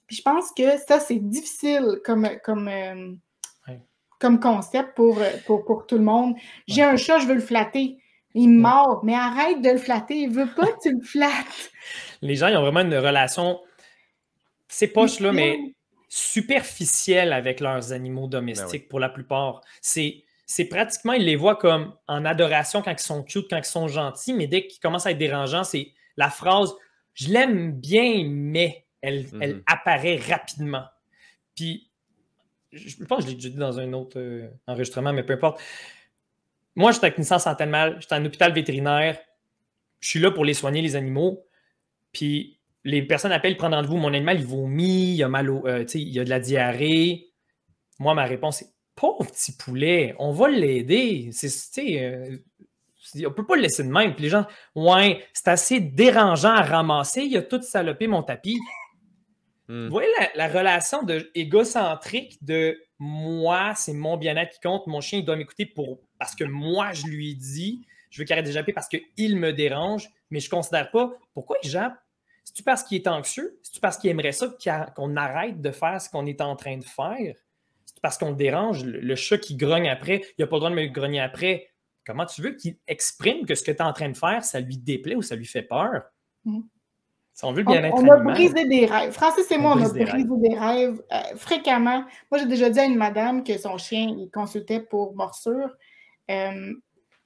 Puis je pense que ça, c'est difficile comme, comme, euh, comme concept pour, pour, tout le monde. J'ai un chat, je veux le flatter. Il me mord, mais arrête de le flatter, il veut pas que tu le flattes. Les gens, ils ont vraiment une relation ces poches-là, mais, superficielles avec leurs animaux ben domestiques pour la plupart. C'est c'est pratiquement, ils les voient comme en adoration quand ils sont cute, quand ils sont gentils, mais dès qu'ils commencent à être dérangeants, c'est la phrase Je l'aime bien, mais elle, mhm. apparaît rapidement. Puis, je pense que je l'ai déjà dit dans un autre euh, enregistrement, mais peu importe. Moi, je suis à mal. santé je suis en hôpital vétérinaire, je suis là pour les soigner, les animaux. Puis, les personnes appellent prendre rendez-vous, mon animal, il vomit, il a mal au, euh, il a de la diarrhée. Moi, ma réponse est pauvre petit poulet, on va l'aider. C'est, euh, on ne peut pas le laisser de même. Puis les gens, ouais, c'est assez dérangeant à ramasser, il a tout salopé mon tapis. Hmm. Vous voyez la, relation de égocentrique de moi, c'est mon bien-être qui compte, mon chien, doit m'écouter pour parce que moi, je lui dis, je veux qu'il arrête de japper parce qu'il me dérange, mais je ne considère pas pourquoi il jappe c'est-tu parce qu'il est anxieux? C'est-tu parce qu'il aimerait ça qu'on arrête de faire ce qu'on est en train de faire? C'est parce qu'on le dérange? Le, chat qui grogne après, il n'a pas le droit de me grogner après. Comment tu veux qu'il exprime que ce que tu es en train de faire, ça lui déplaît ou ça lui fait peur? Mm. Si on veut bien être on a brisé des rêves. Francis et moi, on a brisé des rêves, euh, fréquemment. Moi, j'ai déjà dit à une madame que son chien, il consultait pour morsure. Euh,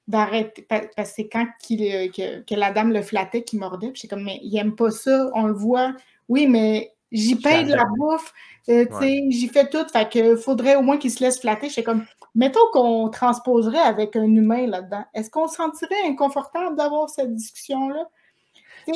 d'arrêter. Parce que c'est quand euh, que, la dame le flattait qu'il mordait. Puis comme, mais il aime pas ça, on le voit. Oui, mais j'y paye de la bouffe, euh, tu j'y fais tout. Fait que faudrait au moins qu'il se laisse flatter. J'étais comme, mettons qu'on transposerait avec un humain là-dedans. Est-ce qu'on se sentirait inconfortable d'avoir cette discussion-là?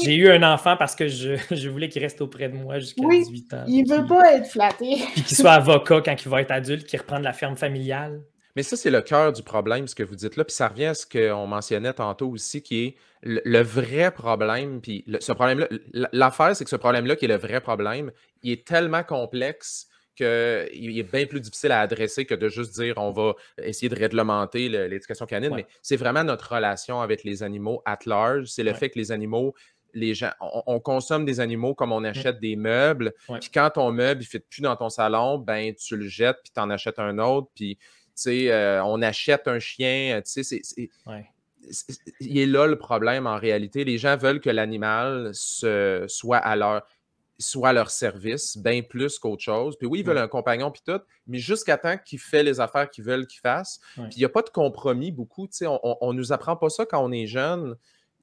J'ai eu un enfant parce que je, voulais qu'il reste auprès de moi jusqu'à 18 ans. Il veut pas être flatté. Puis qu'il soit avocat quand il va être adulte, qu'il reprend la ferme familiale. Mais ça, c'est le cœur du problème, ce que vous dites là. Puis ça revient à ce qu'on mentionnait tantôt aussi, qui est le, vrai problème. Puis ce problème-là, l'affaire, c'est que ce problème-là, qui est le vrai problème, il est tellement complexe qu'il est bien plus difficile à adresser que de juste dire on va essayer de réglementer l'éducation canine, mais c'est vraiment notre relation avec les animaux à large. C'est le fait que les animaux, les gens, on, consomme des animaux comme on achète des meubles. Puis quand ton meuble, il ne fit plus dans ton salon, ben tu le jettes, puis tu en achètes un autre. Puis euh, on achète un chien, euh, tu sais, il est là le problème en réalité. Les gens veulent que l'animal soit à leur soit leur service, bien plus qu'autre chose. Puis oui, ils veulent un compagnon, puis tout, mais jusqu'à temps qu'il fait les affaires qu'ils veulent qu'il fasse. Puis il n'y a pas de compromis beaucoup. Tu sais, on ne nous apprend pas ça quand on est jeune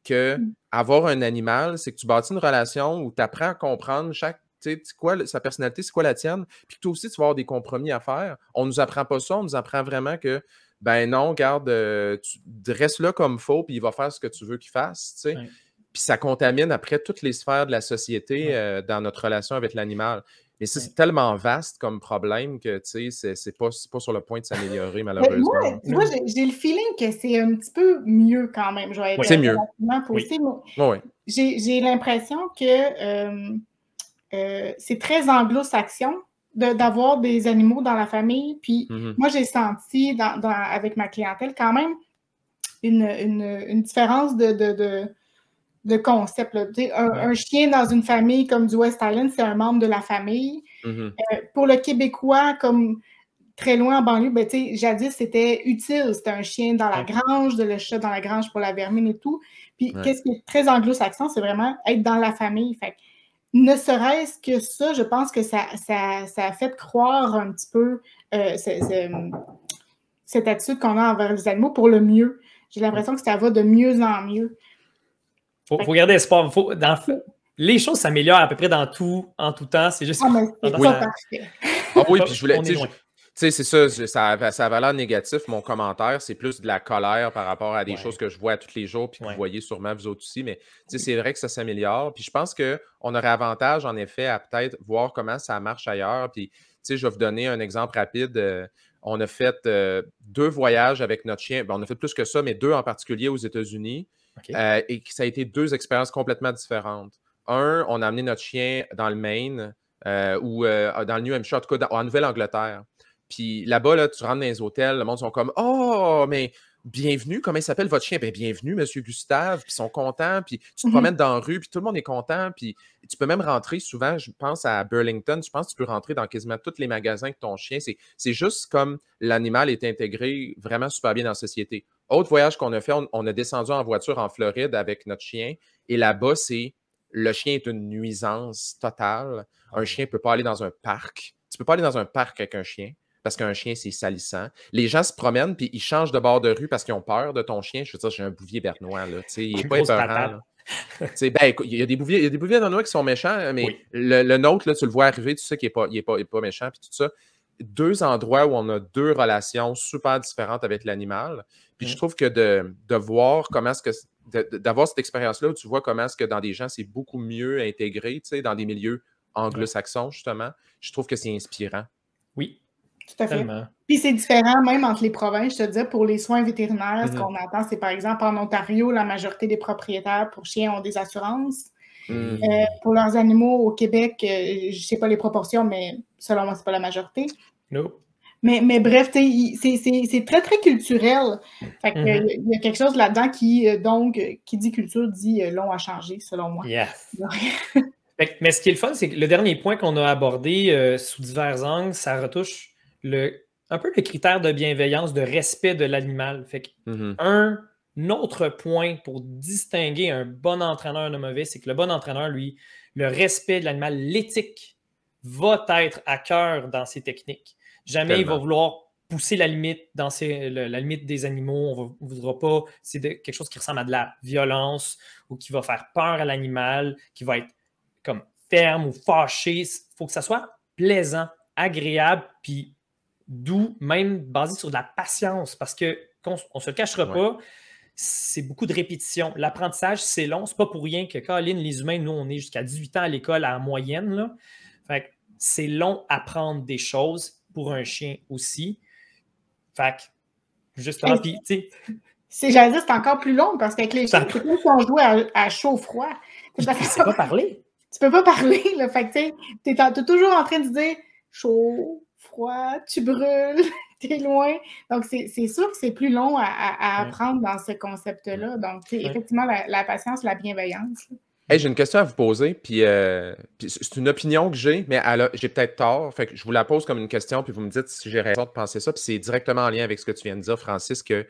que mm. avoir un animal, c'est que tu bâtis une relation où tu apprends à comprendre chaque quoi sa personnalité, c'est quoi la tienne? Puis toi aussi, tu vas avoir des compromis à faire. On ne nous apprend pas ça, on nous apprend vraiment que ben non, garde, dresse euh, tu là comme faux, puis il va faire ce que tu veux qu'il fasse. Tu sais. Puis ça contamine après toutes les sphères de la société euh, dans notre relation avec l'animal. Mais c'est tellement vaste comme problème que tu sais, c'est pas, pas sur le point de s'améliorer, malheureusement. moi, j'ai le feeling que c'est un petit peu mieux quand même. C'est mieux. J'ai l'impression que. Euh, euh, c'est très anglo-saxon d'avoir des animaux dans la famille. Puis mhm. moi, j'ai senti avec ma clientèle quand même une, différence de, concept. Un, chien dans une famille comme du West Island, c'est un membre de la famille. Mhm. Euh, pour le Québécois, comme très loin en banlieue, ben, jadis, c'était utile. C'était un chien dans la grange, de le chat dans la grange pour la vermine et tout. Puis, qu'est-ce qui est très anglo-saxon, c'est vraiment être dans la famille. Fait ne serait-ce que ça, je pense que ça, ça, ça a fait croire un petit peu euh, cette attitude qu'on a envers les animaux pour le mieux. J'ai l'impression que ça va de mieux en mieux. Faut, faut garder espoir. Faut, les choses s'améliorent à peu près dans tout, en tout temps. C'est juste. Ah, mais c'est parfait. Ah oui, puis je voulais. Tu sais, c'est ça, ça, ça a valeur négatif. Mon commentaire, c'est plus de la colère par rapport à des choses que je vois tous les jours, puis que vous voyez sûrement vous autres aussi. Mais tu sais, c'est vrai que ça s'améliore. Puis je pense qu'on aurait avantage, en effet, à peut-être voir comment ça marche ailleurs. Puis, tu sais, je vais vous donner un exemple rapide. Euh, on a fait euh, deux voyages avec notre chien. Ben, on a fait plus que ça, mais deux en particulier aux États-Unis. Euh, et ça a été deux expériences complètement différentes. Un, on a amené notre chien dans le Maine ou dans le New Hampshire, en tout cas en Nouvelle-Angleterre. Puis là-bas, là, tu rentres dans les hôtels, le monde sont comme Oh, mais bienvenue, comment il s'appelle votre chien? Ben, bienvenue, monsieur Gustave, puis ils sont contents, puis tu te mmh promènes dans la rue, puis tout le monde est content, puis tu peux même rentrer souvent, je pense à Burlington, je pense tu peux rentrer dans quasiment tous les magasins avec ton chien, c'est juste comme l'animal est intégré vraiment super bien dans la société. Autre voyage qu'on a fait, on, on, a descendu en voiture en Floride avec notre chien, et là-bas, c'est le chien est une nuisance totale. Un ah chien ne peut pas aller dans un parc. Tu ne peux pas aller dans un parc avec un chien parce qu'un chien, c'est salissant. Les gens se promènent, puis ils changent de bord de rue parce qu'ils ont peur de ton chien. Je veux dire, j'ai un bouvier bernois, là. Il n'est pas épeurant. ben, il y a des bouviers, bernois qui sont méchants, hein, mais le, nôtre, là, tu le vois arriver, tu sais qu'il n'est pas, est pas, pas méchant, puis tout ça deux endroits où on a deux relations super différentes avec l'animal. Puis je mm. trouve que de, de voir comment est-ce que d'avoir cette expérience-là où tu vois comment est-ce que dans des gens, c'est beaucoup mieux intégré, tu sais, dans des milieux anglo-saxons, justement, je trouve que c'est inspirant. Oui, tout à fait. Puis c'est différent même entre les provinces. Je te disais, pour les soins vétérinaires, ce mm-hmm. qu'on entend, c'est par exemple en Ontario, la majorité des propriétaires pour chiens ont des assurances. Mm-hmm. Euh, pour leurs animaux au Québec, euh, je ne sais pas les proportions, mais selon moi, ce n'est pas la majorité. non Mais, mais, bref, c'est très, très culturel. Mm-hmm. Il y a quelque chose là-dedans qui, euh, donc, qui dit culture, dit long à changer, selon moi. Yes. mais ce qui est le fun, c'est que le dernier point qu'on a abordé sous divers angles, ça retouche un peu le critère de bienveillance, de respect de l'animal. Fait mm-hmm. un autre point pour distinguer un bon entraîneur d'un mauvais, c'est que le bon entraîneur, lui, le respect de l'animal, l'éthique, va être à cœur dans ses techniques. Jamais il va vouloir pousser la limite dans la limite des animaux. On ne voudra pas, c'est quelque chose qui ressemble à de la violence ou qui va faire peur à l'animal, qui va être comme ferme ou fâché. Il faut que ça soit plaisant, agréable, puis D'où même basé sur de la patience, parce que qu'on ne se le cachera pas, c'est beaucoup de répétition. L'apprentissage, c'est long. C'est pas pour rien que, Caroline, les humains, nous, on est jusqu'à 18 ans à l'école à moyenne. Là. c'est long apprendre des choses pour un chien aussi. Fait que, justement, C'est, j'allais c'est encore plus long parce que les chiens, c'est si on à, chaud-froid. Tu ne peux pas parler. Tu peux pas parler. Fait que, tu es toujours en train de dire chaud, froid, tu brûles, t'es loin. Donc, c'est sûr que c'est plus long à, apprendre dans ce concept-là. Donc, c'est effectivement, la, patience, la bienveillance. j'ai une question à vous poser, puis, euh, c'est une opinion que j'ai, mais j'ai peut-être tort. Fait je vous la pose comme une question, puis vous me dites si j'ai raison de penser ça. Puis c'est directement en lien avec ce que tu viens de dire, Francis, que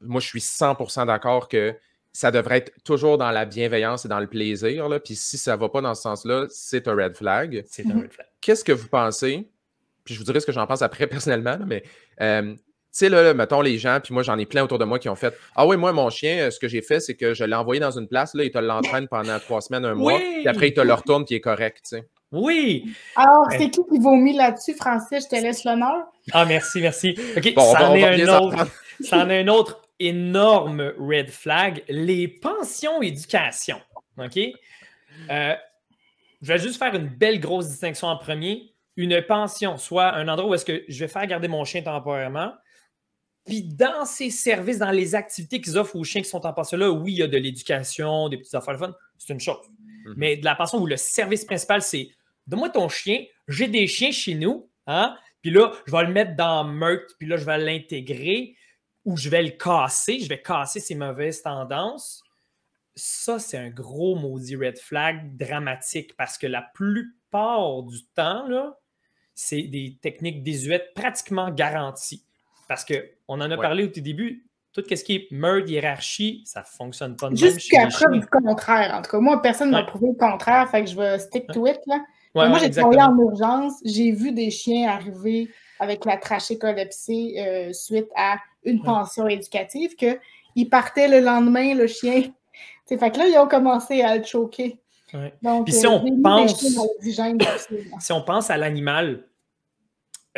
moi, je suis 100% d'accord que ça devrait être toujours dans la bienveillance et dans le plaisir. Là. Puis si ça ne va pas dans ce sens-là, c'est un red flag. C'est un red flag. Qu'est-ce que vous pensez puis je vous dirai ce que j'en pense après personnellement, mais euh, tu sais, là, mettons les gens, puis moi j'en ai plein autour de moi qui ont fait Ah oui, moi, mon chien, euh, ce que j'ai fait, c'est que je l'ai envoyé dans une place, là, il te l'entraîne pendant trois semaines, un mois, puis après il te le retourne, puis il est correct, tu sais. Oui! Alors, c'est qui qui vomit là-dessus, Francis? Je te laisse l'honneur. Ah, merci, merci. OK, bon, ça, un autre, ça en est un autre énorme red flag, les pensions éducation. OK? Euh, je vais juste faire une belle grosse distinction en premier une pension, soit un endroit où est-ce que je vais faire garder mon chien temporairement. Puis dans ces services, dans les activités qu'ils offrent aux chiens qui sont en pension là, oui, il y a de l'éducation, des petites affaires fun, c'est une chose. Mhm. Mais de la pension où le service principal, c'est donne-moi ton chien, j'ai des chiens chez nous, hein? puis là, je vais le mettre dans Meurt, puis là, je vais l'intégrer ou je vais le casser, je vais casser ses mauvaises tendances. Ça, c'est un gros maudit red flag dramatique parce que la plupart du temps, là, c'est des techniques désuètes pratiquement garanties. Parce qu'on en a parlé au tout début, tout ce qui est meurtre, hiérarchie, ça ne fonctionne pas Jusqu'à preuve du contraire. En tout cas, moi, personne ne m'a prouvé le contraire, fait que je vais stick to it. moi, j'ai travaillé en urgence, j'ai vu des chiens arriver avec la trachée collapsée euh, suite à une pension éducative, qu'ils partaient le lendemain, le chien. c'est fait que là, ils ont commencé à le choquer. Puis si, euh, on pense, si on pense à l'animal,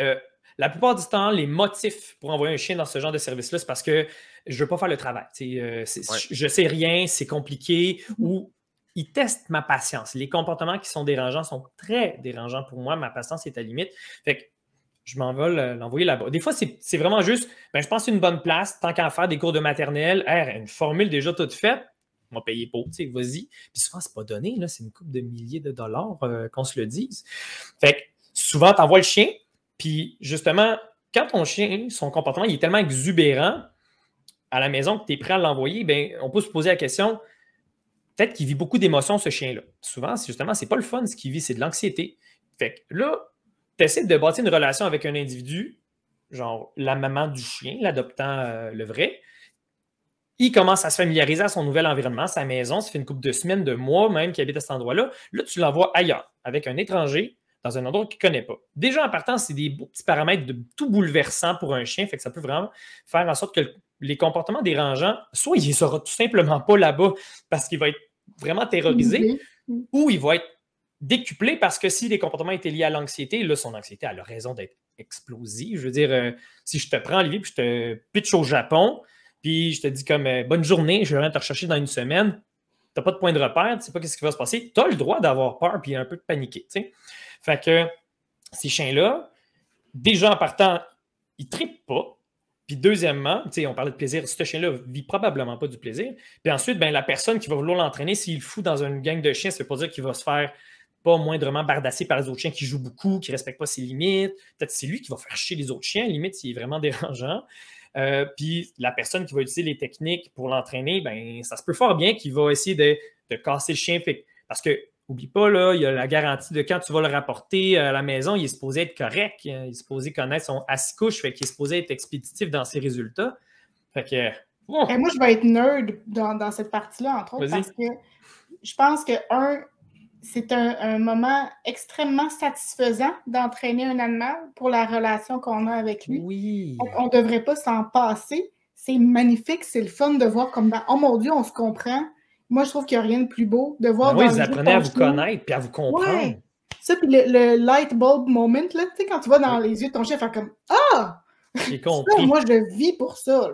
euh, la plupart du temps, les motifs pour envoyer un chien dans ce genre de service-là, c'est parce que je ne veux pas faire le travail. Euh, je ne sais rien, c'est compliqué, mhm. ou ils testent ma patience. Les comportements qui sont dérangeants sont très dérangeants pour moi. Ma patience est à limite. Fait que je m'en vais l'envoyer là-bas. Des fois, c'est vraiment juste, ben, je pense une bonne place, tant qu'à faire des cours de maternelle, une formule déjà toute faite, payer payé pour, tu sais, vas-y. Puis souvent, c'est pas donné, là, c'est une coupe de milliers de dollars, euh, qu'on se le dise. Fait que souvent, t'envoies le chien, puis justement, quand ton chien, son comportement, il est tellement exubérant à la maison que tu es prêt à l'envoyer, ben, on peut se poser la question, peut-être qu'il vit beaucoup d'émotions, ce chien-là. Souvent, justement, c'est pas le fun ce qu'il vit, c'est de l'anxiété. Fait que là, tu de bâtir une relation avec un individu, genre la maman du chien, l'adoptant euh, le vrai, il commence à se familiariser à son nouvel environnement, sa maison. Ça fait une couple de semaines, de mois même qu'il habite à cet endroit-là. Là, tu l'envoies ailleurs, avec un étranger, dans un endroit qu'il ne connaît pas. Déjà, en partant, c'est des petits paramètres tout bouleversants pour un chien. Fait que ça peut vraiment faire en sorte que les comportements dérangeants, soit il ne sera tout simplement pas là-bas parce qu'il va être vraiment terrorisé, ou il va être décuplé parce que si les comportements étaient liés à l'anxiété, là, son anxiété a la raison d'être explosive. Je veux dire, euh, si je te prends, Olivier, puis je te pitche au Japon, puis je te dis comme euh, bonne journée, je vais te rechercher dans une semaine, tu n'as pas de point de repère, tu ne sais pas ce qui va se passer, tu as le droit d'avoir peur puis un peu de paniquer. Fait que ces chiens-là, déjà en partant, ils ne trippent pas. Puis deuxièmement, on parlait de plaisir, ce chien-là ne vit probablement pas du plaisir. Puis ensuite, ben, la personne qui va vouloir l'entraîner, s'il le fout dans une gang de chiens, ça ne veut pas dire qu'il va se faire pas moindrement bardasser par les autres chiens qui jouent beaucoup, qui respectent pas ses limites. Peut-être c'est lui qui va faire chier les autres chiens, limite, s'il est vraiment dérangeant. Euh, puis la personne qui va utiliser les techniques pour l'entraîner, ben, ça se peut fort bien qu'il va essayer de, de, casser le chien. Parce que, oublie pas, là, il y a la garantie de quand tu vas le rapporter à la maison, il est supposé être correct, euh, il est supposé connaître son assis-couche, fait qu'il est supposé être expéditif dans ses résultats. Fait que. Oh! Eh, moi, je vais être nerd dans, dans cette partie-là, entre autres, parce que je pense que, un, c'est un, moment extrêmement satisfaisant d'entraîner un animal pour la relation qu'on a avec lui. Oui. on ne devrait pas s'en passer. C'est magnifique, c'est le fun de voir comme Oh mon Dieu, on se comprend. Moi, je trouve qu'il n'y a rien de plus beau de voir. Ben oui, vous apprenez à vous connaître puis à vous comprendre. Ça, puis le, light bulb moment, là, tu sais, quand tu vois dans les yeux de ton chef, comme Ah! J'ai compris. moi, je vis pour ça.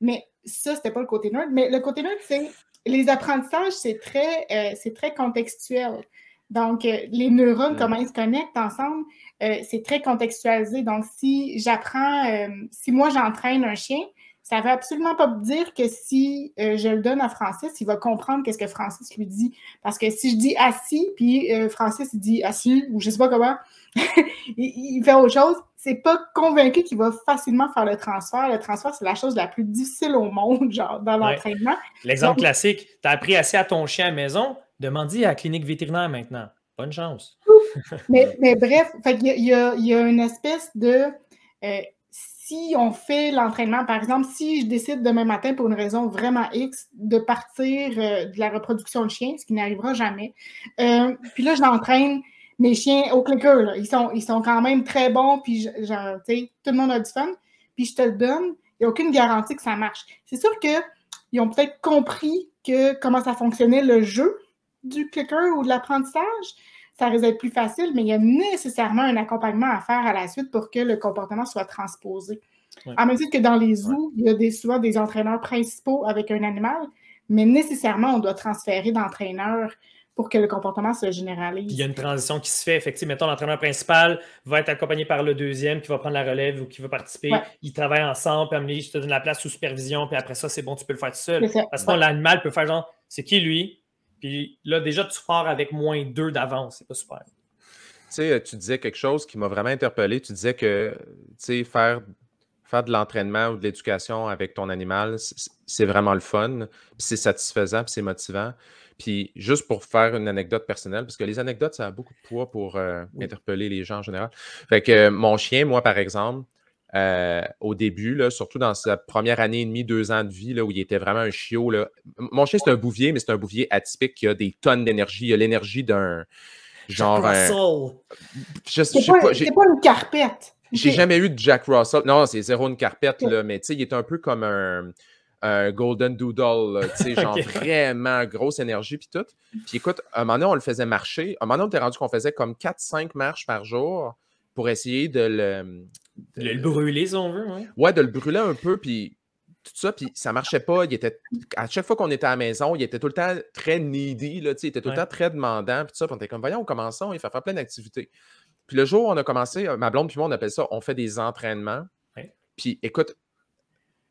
Mais ça, n'était pas le côté nerd. Mais le côté nerd, c'est les apprentissages, c'est très, euh, c'est très contextuel. Donc, euh, les neurones, comment ils se connectent ensemble, euh, c'est très contextualisé. Donc, si j'apprends, si moi j'entraîne un chien, ça ne veut absolument pas dire que si euh, je le donne à Francis, il va comprendre qu'est-ce que Francis lui dit. Parce que si je dis assis, puis euh, Francis dit assis, ou je ne sais pas comment, il, fait autre chose, c'est pas convaincu qu'il va facilement faire le transfert. Le transfert, c'est la chose la plus difficile au monde, genre, dans l'entraînement. L'exemple classique, tu as appris assis à ton chien à la maison, demande-y à la clinique vétérinaire maintenant. Bonne chance. mais, bref, il y, a une espèce de. Euh, si on fait l'entraînement, par exemple, si je décide demain matin pour une raison vraiment X de partir euh, de la reproduction de chiens, ce qui n'arrivera jamais, euh, puis là, je l'entraîne mes chiens au clicker. Ils, sont, ils sont quand même très bons, puis je, tout le monde a du fun, puis je te le donne. Il n'y a aucune garantie que ça marche. C'est sûr qu'ils ont peut-être compris que comment ça fonctionnait le jeu du clicker ou de l'apprentissage, ça risque d'être plus facile, mais il y a nécessairement un accompagnement à faire à la suite pour que le comportement soit transposé. À me même que dans les zoos, il y a des, souvent des entraîneurs principaux avec un animal, mais nécessairement, on doit transférer d'entraîneur pour que le comportement se généralise. il y a une transition qui se fait. Effectivement, mettons, l'entraîneur principal va être accompagné par le deuxième qui va prendre la relève ou qui va participer. Ils travaillent ensemble, puis amener, je te donne la place sous supervision, puis après ça, c'est bon, tu peux le faire tout seul. Parce que l'animal peut faire genre, c'est qui lui? Puis là, déjà, tu pars avec moins deux d'avance. C'est pas super. Tu sais, euh, tu disais quelque chose qui m'a vraiment interpellé. Tu disais que, faire, faire de l'entraînement ou de l'éducation avec ton animal, c'est vraiment le fun. Puis C'est satisfaisant, puis c'est motivant. Puis juste pour faire une anecdote personnelle, parce que les anecdotes, ça a beaucoup de poids pour euh, interpeller les gens en général. Fait que euh, mon chien, moi, par exemple, euh, au début, surtout dans sa première année et demie, deux ans de vie, là, où il était vraiment un chiot. Là. Mon chien, c'est un bouvier, mais c'est un bouvier atypique qui a des tonnes d'énergie. Il a l'énergie d'un genre. Jack Russell. Je, c'est, pas, une carpette. J'ai jamais eu de Jack Russell. Non, c'est zéro une carpette, là, mais il est un peu comme un, Golden Doodle, genre vraiment grosse énergie, puis tout. Puis écoute, à un moment donné, on le faisait marcher. À Un moment donné, on était rendu qu'on faisait comme 4-5 marches par jour pour essayer de le. le, brûler, si on veut. Ouais. ouais, de le brûler un peu, puis tout ça, puis ça marchait pas. Il était, à chaque fois qu'on était à la maison, il était tout le temps très needy, là, il était tout le temps très demandant, puis tout ça. Puis on était comme, voyons, commençons, il faut faire plein d'activités. Puis le jour où on a commencé, ma blonde puis moi, on appelle ça, on fait des entraînements. Puis écoute,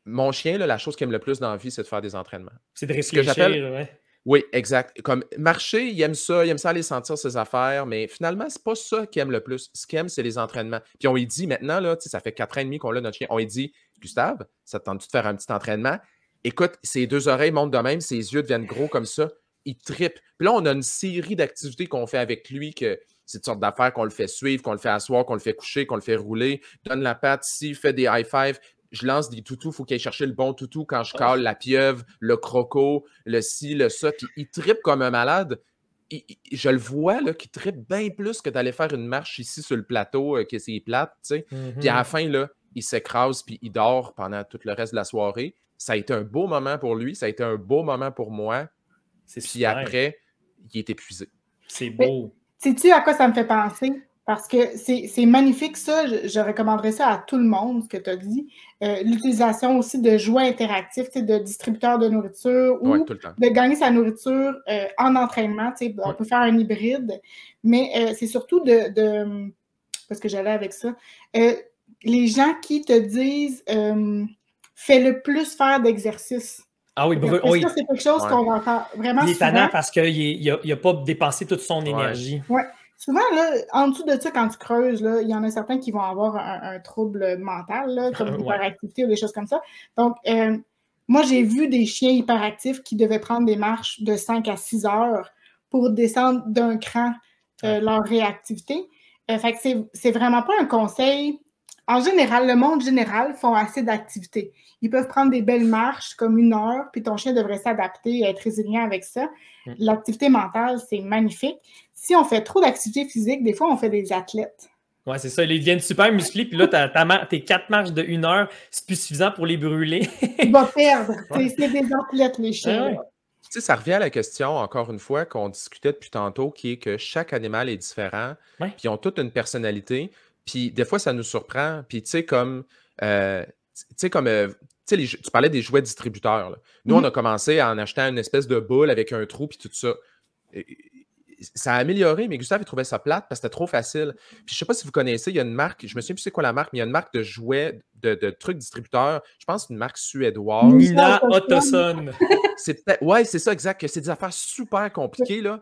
mon chien, là, la chose qu'il aime le plus dans la vie, c'est de faire des entraînements. C'est de réfléchir, ce que ouais. Oui, exact. Comme marcher, il aime ça, il aime ça aller sentir ses affaires, mais finalement, c'est pas ça qu'il aime le plus. Ce qu'il aime, c'est les entraînements. Puis on lui dit maintenant, là, ça fait quatre ans et demi qu'on a notre chien, on lui dit Gustave, ça te tu de faire un petit entraînement? Écoute, ses deux oreilles montent de même, ses yeux deviennent gros comme ça, il tripe. Puis là, on a une série d'activités qu'on fait avec lui que c'est une sorte d'affaires qu'on le fait suivre, qu'on le fait asseoir, qu'on le fait coucher, qu'on le fait rouler, donne la patte s'il fait des high five je lance des toutous, faut qu'il aille chercher le bon toutou quand je colle la pieuvre, le croco, le ci, le ça, puis il tripe comme un malade. je le vois là, qui tripe bien plus que d'aller faire une marche ici sur le plateau, euh, que c'est plate, Puis à la mm-hmm. fin, là, il s'écrase puis il dort pendant tout le reste de la soirée. Ça a été un beau moment pour lui, ça a été un beau moment pour moi. Puis après, il est épuisé. C'est beau. Sais-tu à quoi ça me fait penser? Parce que c'est magnifique, ça, je, recommanderais ça à tout le monde, ce que tu as dit. Euh, l'utilisation aussi de jouets interactifs, de distributeurs de nourriture ou de gagner sa nourriture euh, en entraînement. On peut faire un hybride, mais euh, c'est surtout de, Parce que j'allais avec ça. les gens qui te disent fais le plus faire d'exercice. Ah oui, bref, oui. c'est quelque chose qu'on va faire vraiment. Il est parce qu'il n'a pas dépensé toute son énergie. oui. Souvent, là, en dessous de ça, quand tu creuses, il y en a certains qui vont avoir un, trouble mental, là, comme une hyperactivité ou des choses comme ça. Donc, euh, moi, j'ai vu des chiens hyperactifs qui devaient prendre des marches de 5 à 6 heures pour descendre d'un cran euh, leur réactivité. Euh, fait que c'est vraiment pas un conseil en général, le monde général font assez d'activités. Ils peuvent prendre des belles marches comme une heure, puis ton chien devrait s'adapter et être résilient avec ça. Mm. L'activité mentale, c'est magnifique. Si on fait trop d'activités physiques, des fois, on fait des athlètes. Oui, c'est ça. Ils deviennent super musclés, puis là, tes quatre marches de une heure, c'est plus suffisant pour les brûler. Ils vont perdre. C'est des athlètes, les ah chiens. Tu sais, ça revient à la question, encore une fois, qu'on discutait depuis tantôt, qui est que chaque animal est différent, puis ils ont toute une personnalité. Puis des fois, ça nous surprend. Puis tu sais, comme, euh, comme euh, tu parlais des jouets distributeurs. Nous, on mhm. a commencé en achetant une espèce de boule avec un trou, puis tout ça. ça a amélioré, mais Gustave, il trouvait ça plate parce que c'était trop facile. Puis je sais pas si vous connaissez, il y a une marque, je me souviens plus c'est quoi la marque, mais il y a une marque de jouets, de, trucs distributeurs, je pense une marque suédoise. Nina Ottoson. ouais, c'est ça, exact, c'est des affaires super compliquées, là.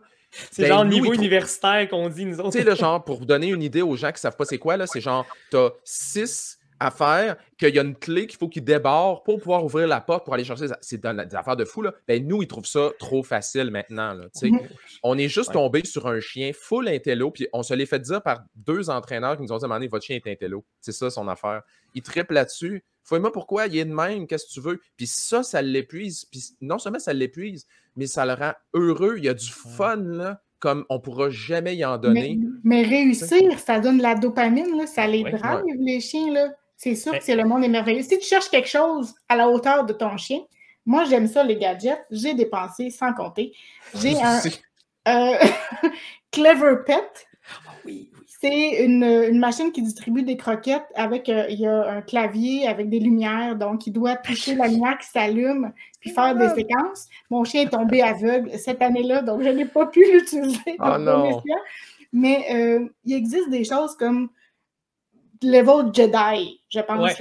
C'est ben, genre le niveau universitaire qu'on dit, nous autres. Tu sais, genre, pour donner une idée aux gens qui ne savent pas c'est quoi, là, c'est genre, tu as six à faire, qu'il y a une clé qu'il faut qu'il déborde pour pouvoir ouvrir la porte pour aller chercher. C'est des affaires de fou, là. Ben, nous, ils trouvent ça trop facile maintenant. On est juste tombé sur un chien full intello, puis on se l'est fait dire par deux entraîneurs qui nous ont demandé « votre chien est intello. C'est ça son affaire. Il triple là-dessus. faut-il moi pourquoi il est de même, qu'est-ce que tu veux. Puis ça, ça l'épuise. non seulement ça l'épuise, mais ça le rend heureux. Il y a du fun, comme on ne pourra jamais y en donner. Mais, réussir, ça donne la dopamine, ça les ouais, drive, les chiens. Là. C'est sûr que c'est le monde émerveillé. Si tu cherches quelque chose à la hauteur de ton chien, moi, j'aime ça, les gadgets. J'ai dépensé, sans compter. J'ai un euh, Clever Pet. Ah c'est une, machine qui distribue des croquettes avec euh, il y a un clavier avec des lumières, donc il doit toucher la lumière qui s'allume puis faire des ah. séquences. Mon chien est tombé aveugle cette année-là, donc je n'ai pas pu l'utiliser. Ah Mais euh, il existe des choses comme level Jedi, je pense.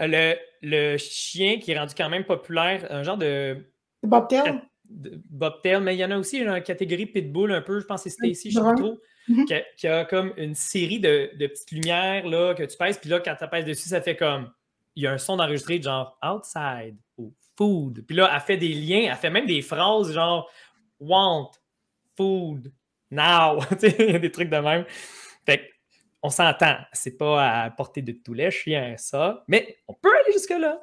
Euh, le, chien qui est rendu quand même populaire, un genre de. Bobtail. Bobtail, mais il y en a aussi une catégorie Pitbull un peu, je pense que c'est Stacy Château, mhm. qui, a, qui a comme une série de, petites lumières là, que tu pèses, puis là, quand tu pèses dessus, ça fait comme. Il y a un son d'enregistré genre outside ou food. Puis là, elle fait des liens, elle fait même des phrases genre want, food, now. il y des trucs de même. Fait que on s'entend, c'est pas à portée de tous les chiens, ça, mais on peut aller jusque-là.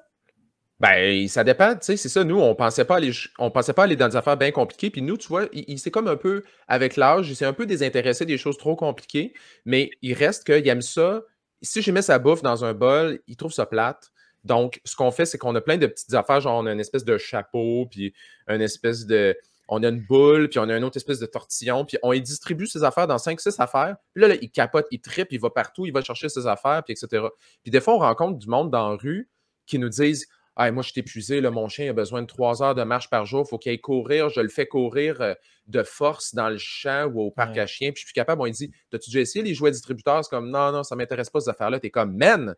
Ben, ça dépend, tu sais, c'est ça, nous, on pensait pas aller, on pensait pas aller dans des affaires bien compliquées, puis nous, tu vois, il, s'est comme un peu, avec l'âge, il s'est un peu désintéressé des choses trop compliquées, mais il reste qu'il aime ça. Si je mets sa bouffe dans un bol, il trouve ça plate. Donc, ce qu'on fait, c'est qu'on a plein de petites affaires, genre on a une espèce de chapeau, puis une espèce de, on a une boule, puis on a une autre espèce de tortillon, puis on y distribue ses affaires dans cinq, six affaires. Puis là, il capote, il tripe, il va partout, il va chercher ses affaires, puis etc. Puis des fois, on rencontre du monde dans la rue qui nous disent ah, moi, je suis épuisé, mon chien a besoin de trois heures de marche par jour, faut il faut qu'il aille courir, je le fais courir euh, de force dans le champ ou au parc à chiens, puis je suis capable. On lui dit T'as-tu déjà essayé les jouets distributeurs C'est comme Non, non, ça m'intéresse pas ces affaires-là. T'es comme Man,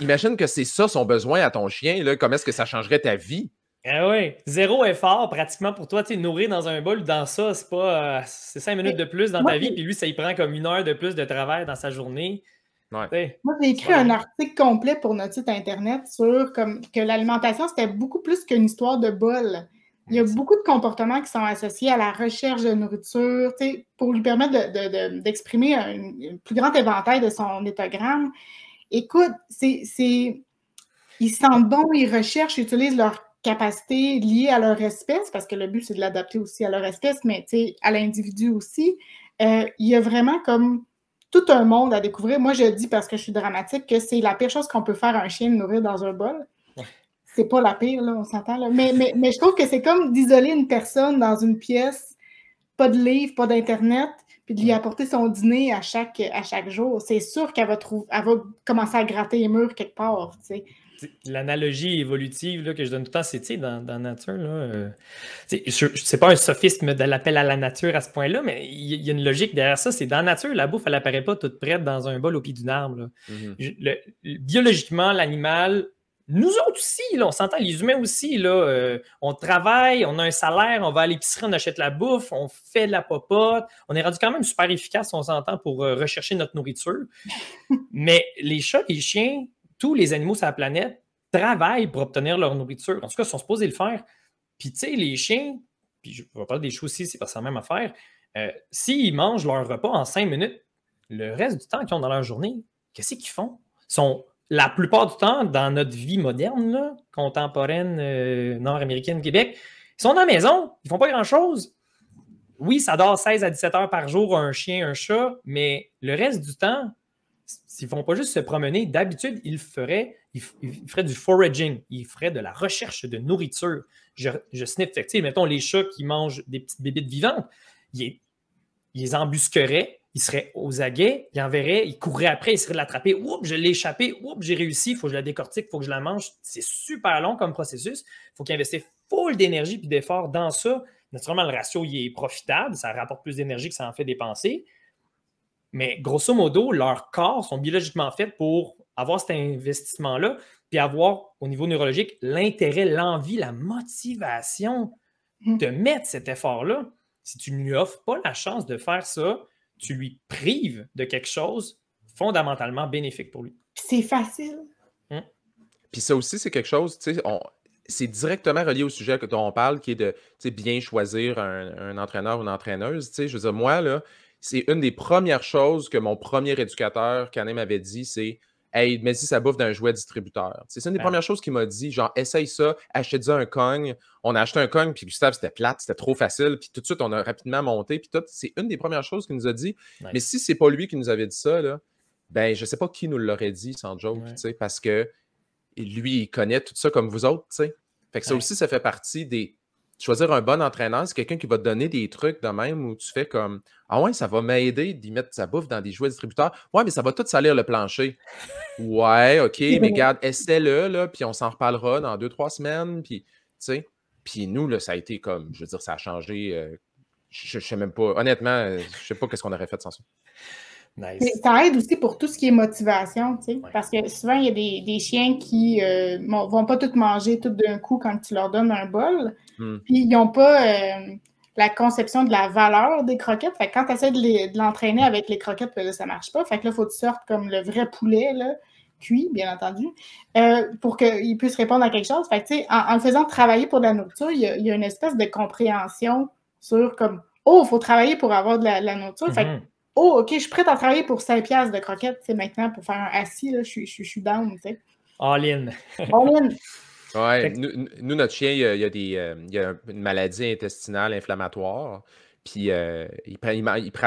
imagine que c'est ça son besoin à ton chien, là, comment est-ce que ça changerait ta vie eh ah oui, zéro effort pratiquement pour toi. Tu nourrir dans un bol dans ça, c'est pas. Euh, c'est cinq minutes de plus dans ta vie, puis lui, ça y prend comme une heure de plus de travail dans sa journée. Moi, j'ai écrit un article complet pour notre site Internet sur comme, que l'alimentation, c'était beaucoup plus qu'une histoire de bol. Il y a beaucoup de comportements qui sont associés à la recherche de nourriture, pour lui permettre d'exprimer de, un, plus grand éventail de son étogramme. Écoute, c'est, ils sentent bon, ils recherchent, ils utilisent leur capacités liées à leur espèce, parce que le but, c'est de l'adapter aussi à leur espèce, mais à l'individu aussi, euh, il y a vraiment comme tout un monde à découvrir. Moi, je dis parce que je suis dramatique que c'est la pire chose qu'on peut faire à un chien de nourrir dans un bol. C'est pas la pire, là, on s'entend. Mais, mais, je trouve que c'est comme d'isoler une personne dans une pièce, pas de livre, pas d'Internet, puis de lui apporter son dîner à chaque, à chaque jour. C'est sûr qu'elle va, trouver, va commencer à gratter les murs quelque part. sais l'analogie évolutive là, que je donne tout le temps, c'est dans, la nature. Ce euh, n'est pas un sophisme de l'appel à la nature à ce point-là, mais il y, a une logique derrière ça. C'est dans la nature, la bouffe, elle n'apparaît pas toute prête dans un bol au pied d'une arbre. Mm-hmm. biologiquement, l'animal, nous autres aussi, on s'entend, les humains aussi, là, euh, on travaille, on a un salaire, on va à l'épicerie, on achète la bouffe, on fait de la popote. On est rendu quand même super efficace, on s'entend, pour euh, rechercher notre nourriture. Mais les chats et les chiens, tous les animaux sur la planète travaillent pour obtenir leur nourriture. En tout cas, ils sont supposés le faire. Puis, tu sais, les chiens, puis je vais parler des choux aussi, c'est pas la même affaire. Euh, s'ils mangent leur repas en cinq minutes, le reste du temps qu'ils ont dans leur journée, qu'est-ce qu'ils font? Ils sont la plupart du temps, dans notre vie moderne, contemporaine, euh, nord-américaine, Québec, ils sont dans la maison, ils font pas grand-chose. Oui, ça dort 16 à 17 heures par jour un chien, un chat, mais le reste du temps, s'ils ne font pas juste se promener, d'habitude, ils feraient, du foraging, ils feraient de la recherche de nourriture. Je, je sniffe, mettons les chats qui mangent des petites bébites vivantes, ils, les embusqueraient, ils seraient aux aguets, ils enverraient, ils courraient après, ils seraient l'attraper. Oups, je l'ai échappé, oups, j'ai réussi, il faut que je la décortique, il faut que je la mange. C'est super long comme processus. Il faut qu'ils investissent full d'énergie et d'efforts dans ça. Naturellement, le ratio est profitable, ça rapporte plus d'énergie que ça en fait dépenser. Mais grosso modo, leurs corps sont biologiquement faits pour avoir cet investissement-là, puis avoir au niveau neurologique l'intérêt, l'envie, la motivation mmh. de mettre cet effort-là. Si tu ne lui offres pas la chance de faire ça, tu lui prives de quelque chose fondamentalement bénéfique pour lui. C'est facile. Mmh. Puis ça aussi, c'est quelque chose, tu sais, c'est directement relié au sujet dont on parle, qui est de bien choisir un, entraîneur ou une entraîneuse. sais, je veux dire, moi, là, c'est une des premières choses que mon premier éducateur, Canem, m'avait dit, c'est Hey, mais si ça bouffe d'un jouet distributeur. C'est une des premières choses qu'il m'a dit, genre, essaye ça, achète-en un cogne. On a acheté un cogne, puis Gustave, c'était plate, c'était trop facile, puis tout de suite, on a rapidement monté, puis tout. C'est une des premières choses qu'il nous a dit. Mais si c'est pas lui qui nous avait dit ça, là, ben, je sais pas qui nous l'aurait dit, sans joke, tu sais, parce que lui, il connaît tout ça comme vous autres, tu sais. Fait que ça aussi, ça fait partie des choisir un bon entraîneur, c'est quelqu'un qui va te donner des trucs de même où tu fais comme Ah ouais, ça va m'aider d'y mettre sa bouffe dans des jouets distributeurs. Ouais, mais ça va tout salir le plancher. ouais, OK, mais garde essaie-le, là, puis on s'en reparlera dans deux, trois semaines. Puis, tu sais, puis nous, là, ça a été comme, je veux dire, ça a changé. Euh, je, je sais même pas, honnêtement, euh, je sais pas qu'est-ce qu'on aurait fait sans ça. Ça aide aussi pour tout ce qui est motivation, tu sais, parce que souvent, il y a des, chiens qui euh, ne vont pas tout manger tout d'un coup quand tu leur donnes un bol, hmm. puis ils n'ont pas euh, la conception de la valeur des croquettes. Fait quand tu essaies de l'entraîner avec les croquettes, ben là, ça marche pas. Fait que là, il faut que tu sortes comme le vrai poulet, là, cuit, bien entendu, euh, pour qu'il puisse répondre à quelque chose. Fait tu sais, en, le faisant travailler pour de la nourriture, il y, a, une espèce de compréhension sur comme, oh, il faut travailler pour avoir de la, nourriture. Hmm. Oh, OK, je suis prête à travailler pour 5 piastres de croquettes, c'est maintenant pour faire un assis, je, suis, down, tu sais. All in. All in. Ouais, nous, notre chien, il y a, des, euh, il une maladie intestinale inflammatoire. Puis euh, il, prend,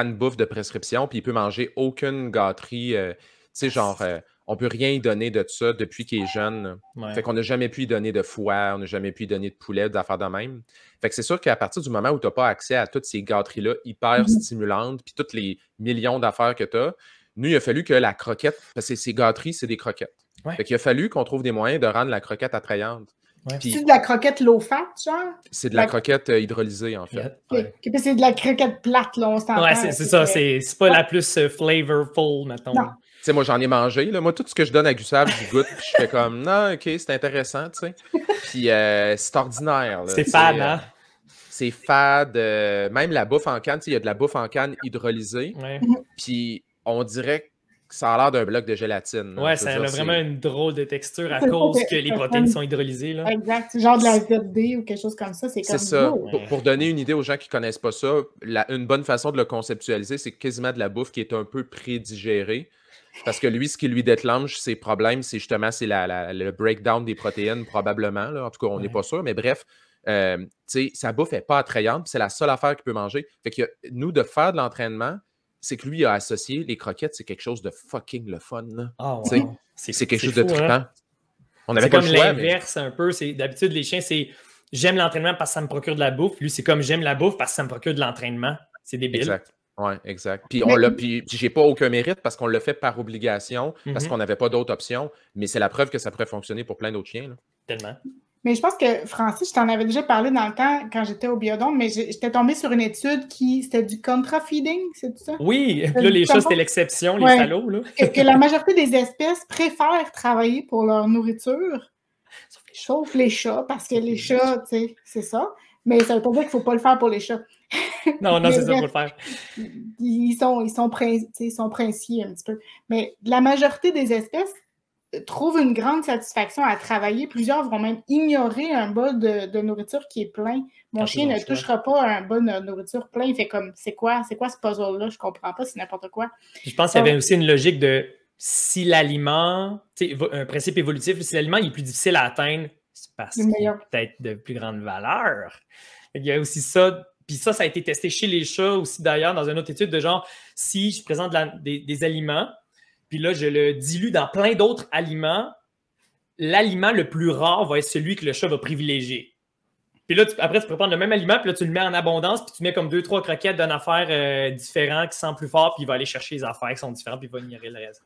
une bouffe de prescription, puis il peut manger aucune gâterie. Euh, tu sais, genre, on peut rien y donner de ça depuis qu'il est jeune. Fait qu'on n'a jamais pu lui donner de foie, on n'a jamais pu lui donner de poulet, d'affaires de même. Fait que c'est sûr qu'à partir du moment où tu n'as pas accès à toutes ces gâteries-là hyper mmh stimulantes, puis toutes les millions d'affaires que tu as, nous, il a fallu que la croquette, parce que ces gâteries, c'est des croquettes. Fait qu'il a fallu qu'on trouve des moyens de rendre la croquette attrayante. C'est de la croquette low fat, genre? C'est de la, croquette euh, hydrolysée, en fait. Yeah. C'est de la croquette plate, là, on s'entend. Ouais, c'est ça. C'est pas la plus euh, flavorful, mettons. Tu sais, moi, j'en ai mangé. Là. Moi, tout ce que je donne à Gustave, je goûte. je fais comme, non, OK, c'est intéressant, tu sais. Puis euh, c'est ordinaire. C'est fan, hein? c'est fade. Euh, même la bouffe en canne, il y a de la bouffe en canne hydrolysée. Mhm. Puis on dirait que ça a l'air d'un bloc de gélatine. Ouais, ça a vraiment une drôle de texture à cause que, les protéines sont hydrolysées. Là. Exact, genre de la ZD ou quelque chose comme ça. C'est comme ça. Pour, donner une idée aux gens qui ne connaissent pas ça, une bonne façon de le conceptualiser, c'est quasiment de la bouffe qui est un peu prédigérée. Parce que lui, ce qui lui déclenche ses problèmes, c'est justement le breakdown des protéines, probablement. En tout cas, on n'est pas sûr. Mais bref, euh, sa bouffe n'est pas attrayante, c'est la seule affaire qu'il peut manger. Fait que nous, de faire de l'entraînement, c'est que lui a associé les croquettes, c'est quelque chose de fucking le fun. Ah, c'est quelque chose de hein. trippant. On avait comme l'inverse un peu. D'habitude, les chiens, c'est j'aime l'entraînement parce que ça me procure de la bouffe. Lui, c'est comme j'aime la bouffe parce que ça me procure de l'entraînement. C'est débile. Exact. Oui, exact. Puis, on l'a, j'ai pas aucun mérite parce qu'on le fait par obligation, parce mhm. qu'on n'avait pas d'autre option, mais c'est la preuve que ça pourrait fonctionner pour plein d'autres chiens. Tellement. Mais je pense que, Francis, je t'en avais déjà parlé dans le temps quand j'étais au biodome, mais j'étais tombée sur une étude qui, c'était du contra-feeding, c'est ça? Oui, euh, là, les chats, c'était l'exception, les salauds. Là. Est-ce que la majorité des espèces préfèrent travailler pour leur nourriture, sauf les chats, parce que les chats, tu sais, c'est ça. Mais ça veut pas dire qu'il faut pas le faire pour les chats. Non, non, c'est ça, il faut faire. Ils sont, ils, sont, ils sont princiers un petit peu. Mais la majorité des espèces trouve une grande satisfaction à travailler. Plusieurs vont même ignorer un bol de, nourriture qui est plein. Mon ah, chien ne touchera pas un bol de nourriture plein. Il fait comme, c'est quoi, c'est quoi ce puzzle-là? Je comprends pas, c'est n'importe quoi. Je pense qu'il y avait aussi une logique de si l'aliment, un principe évolutif, si l'aliment est plus difficile à atteindre, c'est parce que peut-être de plus grande valeur. Il y a aussi ça puis ça, ça a été testé chez les chats aussi d'ailleurs dans une autre étude de genre, si je présente des, aliments puis là, je le dilue dans plein d'autres aliments, l'aliment le plus rare va être celui que le chat va privilégier. Puis là, après, tu peux prendre le même aliment, puis là, tu le mets en abondance, puis tu mets comme deux, trois croquettes d'un affaire euh, différent qui sent plus fort, puis il va aller chercher les affaires qui sont différentes, puis il va ignorer le reste.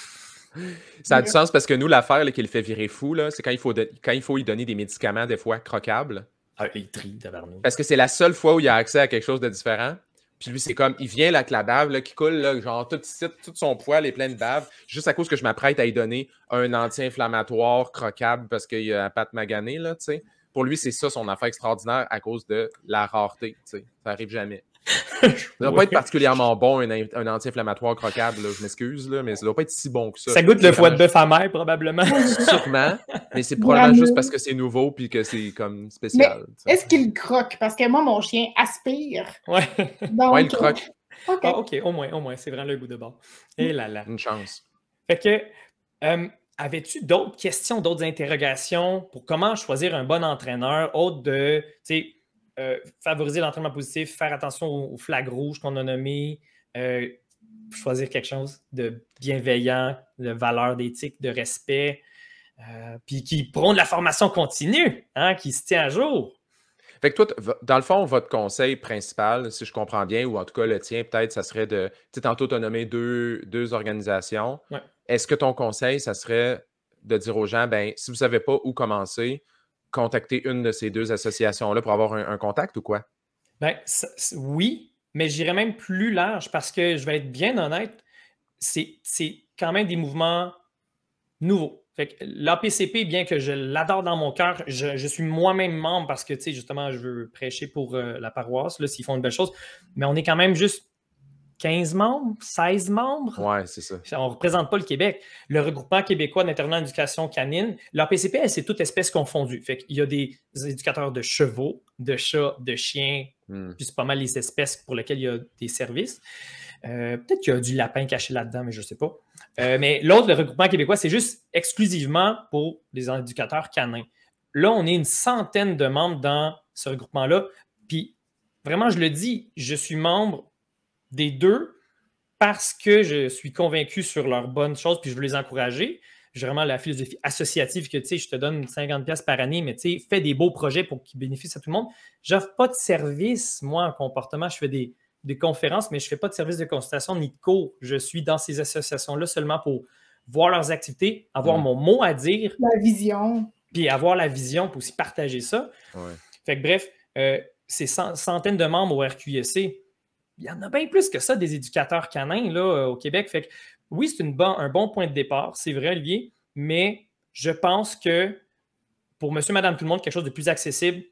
Ça a du sens parce que nous, l'affaire qui le fait virer fou, c'est quand, il faut quand il faut lui donner des médicaments, des fois croquables. Ah, il trie, est Parce que c'est la seule fois où il a accès à quelque chose de différent. Puis lui, c'est comme, il vient avec la bave qui coule, genre tout, tout son poil est plein de bave, juste à cause que je m'apprête à lui donner un anti-inflammatoire croquable parce qu'il a la pâte maganée, là, tu sais. Pour lui, c'est ça son affaire extraordinaire à cause de la rareté, tu sais. Ça arrive jamais ça doit pas être particulièrement bon, un, anti-inflammatoire croquable, je m'excuse, mais ça doit pas être si bon que ça. Ça goûte le foie de bœuf amer, probablement. Sûrement, mais c'est probablement juste parce que c'est nouveau puis que c'est comme spécial. Est-ce qu'il croque? Parce que moi, mon chien aspire. Ouais. il croque. Euh, ah, OK, au moins, au moins, c'est vraiment le goût de bord. Et eh là là. Une chance. Fait que, euh, avais-tu d'autres questions, d'autres interrogations pour comment choisir un bon entraîneur, autre de, tu euh, favoriser l'entraînement positif, faire attention aux, flags rouges qu'on a nommés, euh, choisir quelque chose de bienveillant, de valeur d'éthique, de respect, euh, puis qui prône la formation continue, hein, qui se tient à jour. Fait que toi, dans le fond, votre conseil principal, si je comprends bien, ou en tout cas le tien, peut-être, ça serait de. Tu sais, tantôt, tu as nommé deux, organisations. Est-ce que ton conseil, ça serait de dire aux gens, ben, si vous ne savez pas où commencer, contacter une de ces deux associations-là pour avoir un, contact ou quoi? Ben, oui, mais j'irais même plus large parce que je vais être bien honnête, c'est quand même des mouvements nouveaux. L'APCP, bien que je l'adore dans mon cœur, je, suis moi-même membre parce que, tu sais, justement, je veux prêcher pour euh, la paroisse, s'ils font une belle chose, mais on est quand même juste 15 membres, 16 membres. Oui, c'est ça. On ne représente pas le Québec. Le regroupement québécois d'intervenants d'éducation canine, leur PCP, c'est toute espèce confondue. Il y a des éducateurs de chevaux, de chats, de chiens, hmm. puis c'est pas mal les espèces pour lesquelles il y a des services. Euh, peut-être qu'il y a du lapin caché là-dedans, mais je ne sais pas. Euh, mais l'autre, le regroupement québécois, c'est juste exclusivement pour les éducateurs canins. Là, on est une centaine de membres dans ce regroupement-là. Puis vraiment, je le dis, je suis membre des deux parce que je suis convaincu sur leurs bonnes choses puis je veux les encourager. J'ai vraiment la philosophie associative que tu sais, je te donne 50$ par année, mais tu sais, fais des beaux projets pour qu'ils bénéficient à tout le monde. n'offre pas de service, moi, en comportement. Je fais des, conférences, mais je ne fais pas de service de consultation ni de cours. Je suis dans ces associations-là seulement pour voir leurs activités, avoir mm. mon mot à dire. La vision. Puis avoir la vision pour aussi partager ça. Fait que bref, euh, c'est centaines de membres au RQSC, il y en a bien plus que ça des éducateurs canins là, euh, au Québec. Fait que, oui, c'est un bon point de départ, c'est vrai, Olivier, mais je pense que pour monsieur, madame, tout le monde, quelque chose de plus accessible,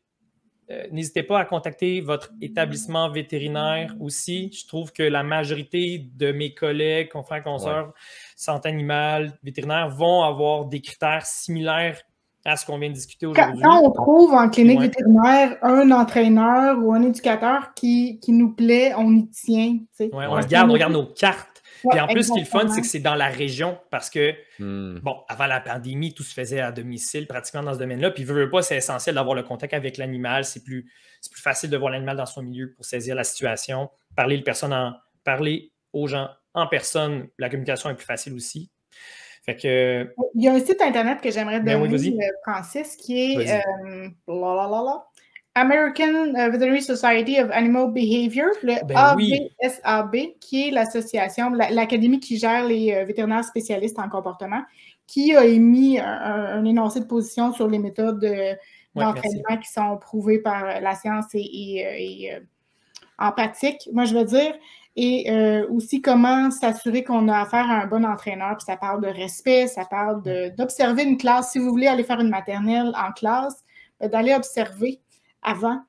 euh, n'hésitez pas à contacter votre établissement vétérinaire aussi. Je trouve que la majorité de mes collègues, confrères, consoeurs, santé animale, vétérinaire vont avoir des critères similaires à ce qu'on vient de discuter aujourd'hui. Quand on trouve en clinique vétérinaire un entraîneur ou un éducateur qui, nous plaît, on y tient. on regarde, on regarde nos cartes. Puis en plus, ce qui est le fun, c'est que c'est dans la région parce que, hmm. bon, avant la pandémie, tout se faisait à domicile pratiquement dans ce domaine-là. Puis, veut, veut pas, c'est essentiel d'avoir le contact avec l'animal. C'est plus, plus facile de voir l'animal dans son milieu pour saisir la situation, parler, le personne en, parler aux gens en personne. La communication est plus facile aussi. Il y a un site internet que j'aimerais ben donner, euh, Francis, qui est euh, American euh, Veterinary Society of Animal Behavior, le ben ABSAB, qui est l'association, l'académie qui gère les vétérinaires spécialistes en comportement, qui a émis un, énoncé de position sur les méthodes d'entraînement qui sont prouvées par la science et en pratique. Moi, je veux dire, et euh, aussi comment s'assurer qu'on a affaire à un bon entraîneur. Puis ça parle de respect, ça parle d'observer une classe. Si vous voulez aller faire une maternelle en classe, ben, d'aller observer avant.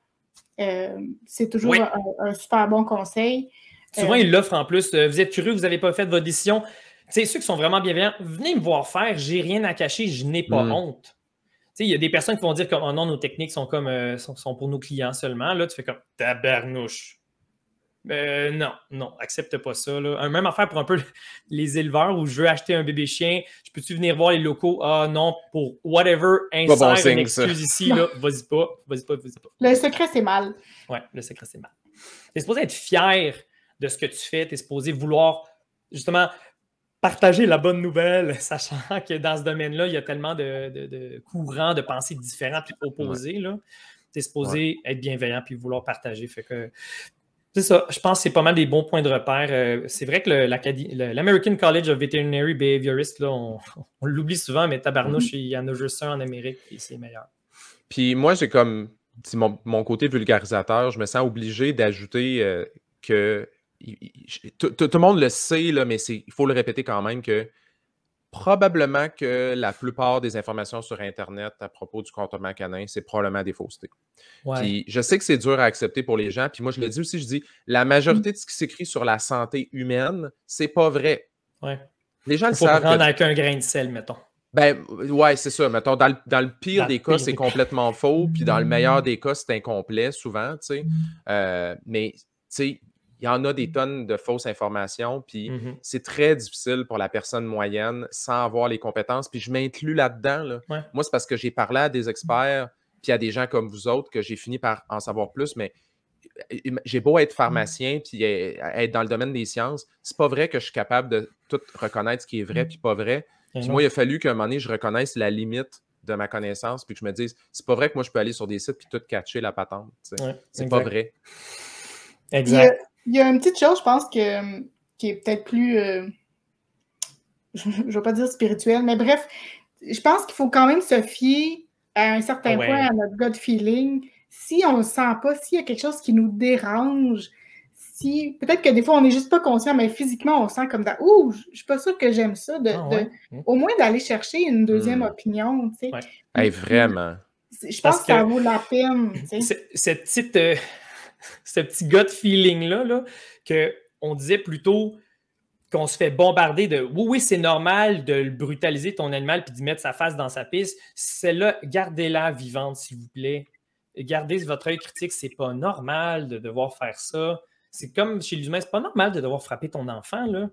Euh, c'est toujours un, super bon conseil. Souvent, euh, ils l'offrent en plus. Vous êtes curieux, vous n'avez pas fait votre décision. sais, ceux qui sont vraiment bienveillants, venez me voir faire, j'ai rien à cacher, je n'ai pas mm. Tu honte. il y a des personnes qui vont dire que oh nos techniques sont comme, sont, pour nos clients seulement. Là, tu fais comme, tabarnouche. Euh, non, non, accepte pas ça. Même affaire pour un peu les éleveurs où je veux acheter un bébé chien, je peux-tu venir voir les locaux? Ah non, pour whatever, insert bon une excuse ici, vas-y pas, vas-y pas, vas-y pas. Le secret, c'est mal. Ouais, le secret, c'est mal. T'es supposé être fier de ce que tu fais, t'es supposé vouloir justement partager la bonne nouvelle, sachant que dans ce domaine-là, il y a tellement de, courants, de pensées différentes et opposées. Là. T'es supposé être bienveillant puis vouloir partager. Fait que c'est ça, je pense que c'est pas mal des bons points de repère. Euh, c'est vrai que l'American College of Veterinary Behaviorists, on, l'oublie souvent, mais tabarnouche, mhm. il y en a juste un en Amérique et c'est meilleur. Puis moi, j'ai comme mon, mon, côté vulgarisateur, je me sens obligé d'ajouter euh, que tout, le monde le sait, là, mais il faut le répéter quand même que probablement que la plupart des informations sur Internet à propos du comportement canin, c'est probablement des faussetés. Puis je sais que c'est dur à accepter pour les gens. Puis moi, je le dis aussi, je dis, la mmh. majorité de ce qui s'écrit sur la santé humaine, c'est pas vrai. Ouais. Les gens faut le savent. prendre avec un grain de sel, mettons. Ben, ouais, c'est ça. Mettons, dans le, pire des cas, c'est complètement faux. Puis dans le meilleur mmh. des cas, c'est incomplet, souvent, tu sais. Mmh. Euh, mais, tu sais, il y en a des tonnes de fausses informations, puis mm-hmm. c'est très difficile pour la personne moyenne sans avoir les compétences. Puis je m'inclus là-dedans. Là. Moi, c'est parce que j'ai parlé à des experts, puis à des gens comme vous autres, que j'ai fini par en savoir plus, mais euh, j'ai beau être mm-hmm. pharmacien puis euh, être dans le domaine des sciences, c'est pas vrai que je suis capable de tout reconnaître ce qui est vrai mm-hmm. puis pas vrai. Puis moi, il a fallu qu'à un moment donné, je reconnaisse la limite de ma connaissance puis que je me dise, c'est pas vrai que moi, je peux aller sur des sites puis tout catcher la patente. c'est pas vrai. Exact. Il y a une petite chose, je pense, que, euh, qui est peut-être plus, euh, je ne vais pas dire spirituelle, mais bref, je pense qu'il faut quand même se fier à un certain ah point à notre gut feeling. Si on ne le sent pas, s'il y a quelque chose qui nous dérange, si peut-être que des fois on n'est juste pas conscient, mais physiquement on sent comme Ouh, je ne suis pas sûre que j'aime ça. De, ah au moins d'aller chercher une deuxième hmm. opinion. Tu vraiment. Je pense que ça vaut la peine. Cette petite. Euh, ce petit gut feeling-là, là, que on disait plutôt qu'on se fait bombarder de oui, oui, c'est normal de brutaliser ton animal puis d'y mettre sa face dans sa piste. Celle-là, gardez-la vivante, s'il vous plaît. Gardez votre œil critique, c'est pas normal de devoir faire ça. C'est comme chez l'humain, c'est pas normal de devoir frapper ton enfant. Là.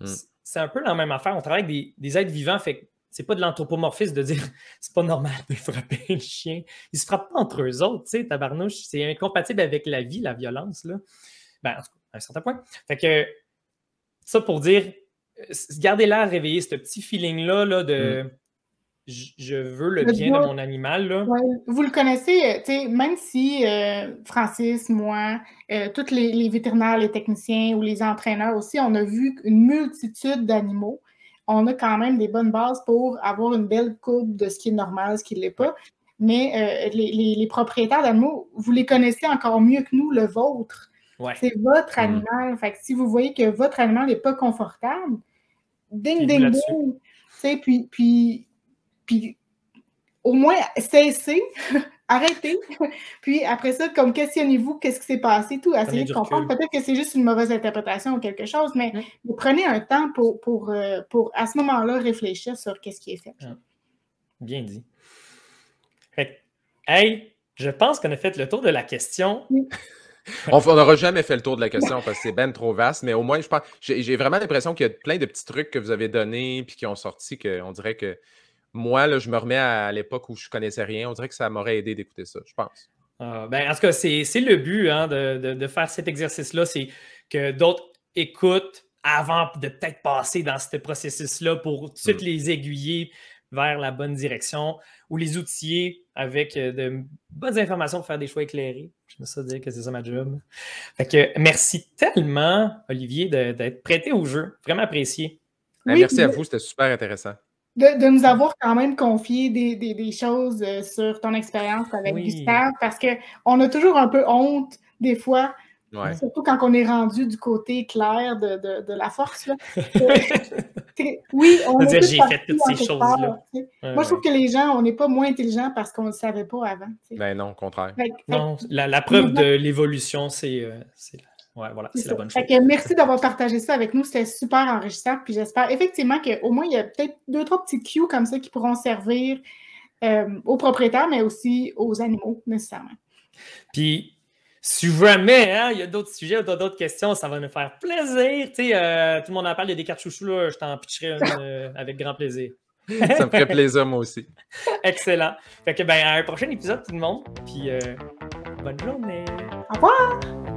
Hmm. c'est un peu la même affaire. On travaille avec des, des êtres vivants, fait c'est pas de l'anthropomorphisme de dire c'est pas normal de frapper le chien. Ils se frappent pas entre eux autres, tu sais, tabarnouche. C'est incompatible avec la vie, la violence, là. Ben, à un certain point. Fait que, ça pour dire, euh, gardez à réveiller, ce petit feeling-là là, de. Mm. Je veux le, bien de mon animal. Là. vous le connaissez, euh, même si euh, Francis, moi, tous les vétérinaires, les techniciens ou les entraîneurs aussi, on a vu une multitude d'animaux on a quand même des bonnes bases pour avoir une belle courbe de ce qui est normal, ce qui ne l'est pas. Mais euh, les, propriétaires d'animaux, vous les connaissez encore mieux que nous, le vôtre. C'est votre mm. animal. Fait que si vous voyez que votre animal n'est pas confortable, ding, ding, ding. Puis, puis, puis au moins cessez, arrêtez, puis après ça, comme questionnez-vous qu'est-ce qui s'est passé, tout, essayez de comprendre. Peut-être que c'est juste une mauvaise interprétation ou quelque chose, mais prenez un temps pour, euh, pour, à ce moment-là réfléchir sur qu'est-ce qui est fait. Bien dit. hey, je pense qu'on a fait le tour de la question. On n'aura jamais fait le tour de la question parce que c'est ben trop vaste, mais au moins, je pense, j'ai vraiment l'impression qu'il y a plein de petits trucs que vous avez donnés puis qui ont sorti qu'on dirait que moi, là, je me remets à, l'époque où je ne connaissais rien. On dirait que ça m'aurait aidé d'écouter ça, je pense. Ah, ben, en tout cas, c'est le but hein, de, faire cet exercice-là, c'est que d'autres écoutent avant de peut-être passer dans ce processus-là pour tout de suite mm. les aiguiller vers la bonne direction ou les outiller avec euh, de bonnes informations pour faire des choix éclairés. Je ça dire que c'est ça ma job. que merci tellement, Olivier, d'être prêté au jeu. Vraiment apprécié. Ben, merci à vous, c'était super intéressant de, nous avoir quand même confié des, choses euh, sur ton expérience avec Gustave, parce qu'on a toujours un peu honte des fois. Surtout quand on est rendu du côté clair de, la force. Euh, oui, on est j'ai fait toutes ces choses-là. Moi, je trouve que les gens, on n'est pas moins intelligents parce qu'on ne le savait pas avant. Ben non, au contraire. non, la, preuve de l'évolution, c'est euh, là voilà, c'est la bonne chose. merci d'avoir partagé ça avec nous. C'était super enrichissant. Puis j'espère effectivement qu'au moins, il y a peut-être deux, trois petits cues comme ça qui pourront servir euh, aux propriétaires, mais aussi aux animaux, nécessairement. Puis, si jamais hein, il y a d'autres sujets ou d'autres questions, ça va nous faire plaisir. Euh, tout le monde en parle, il y a des cartes chouchous, là, je t'en pitcherai euh, avec grand plaisir. ça me ferait plaisir, moi aussi. Excellent. Fait que, ben, à un prochain épisode, tout le monde. Puis, euh, bonne journée. Au revoir.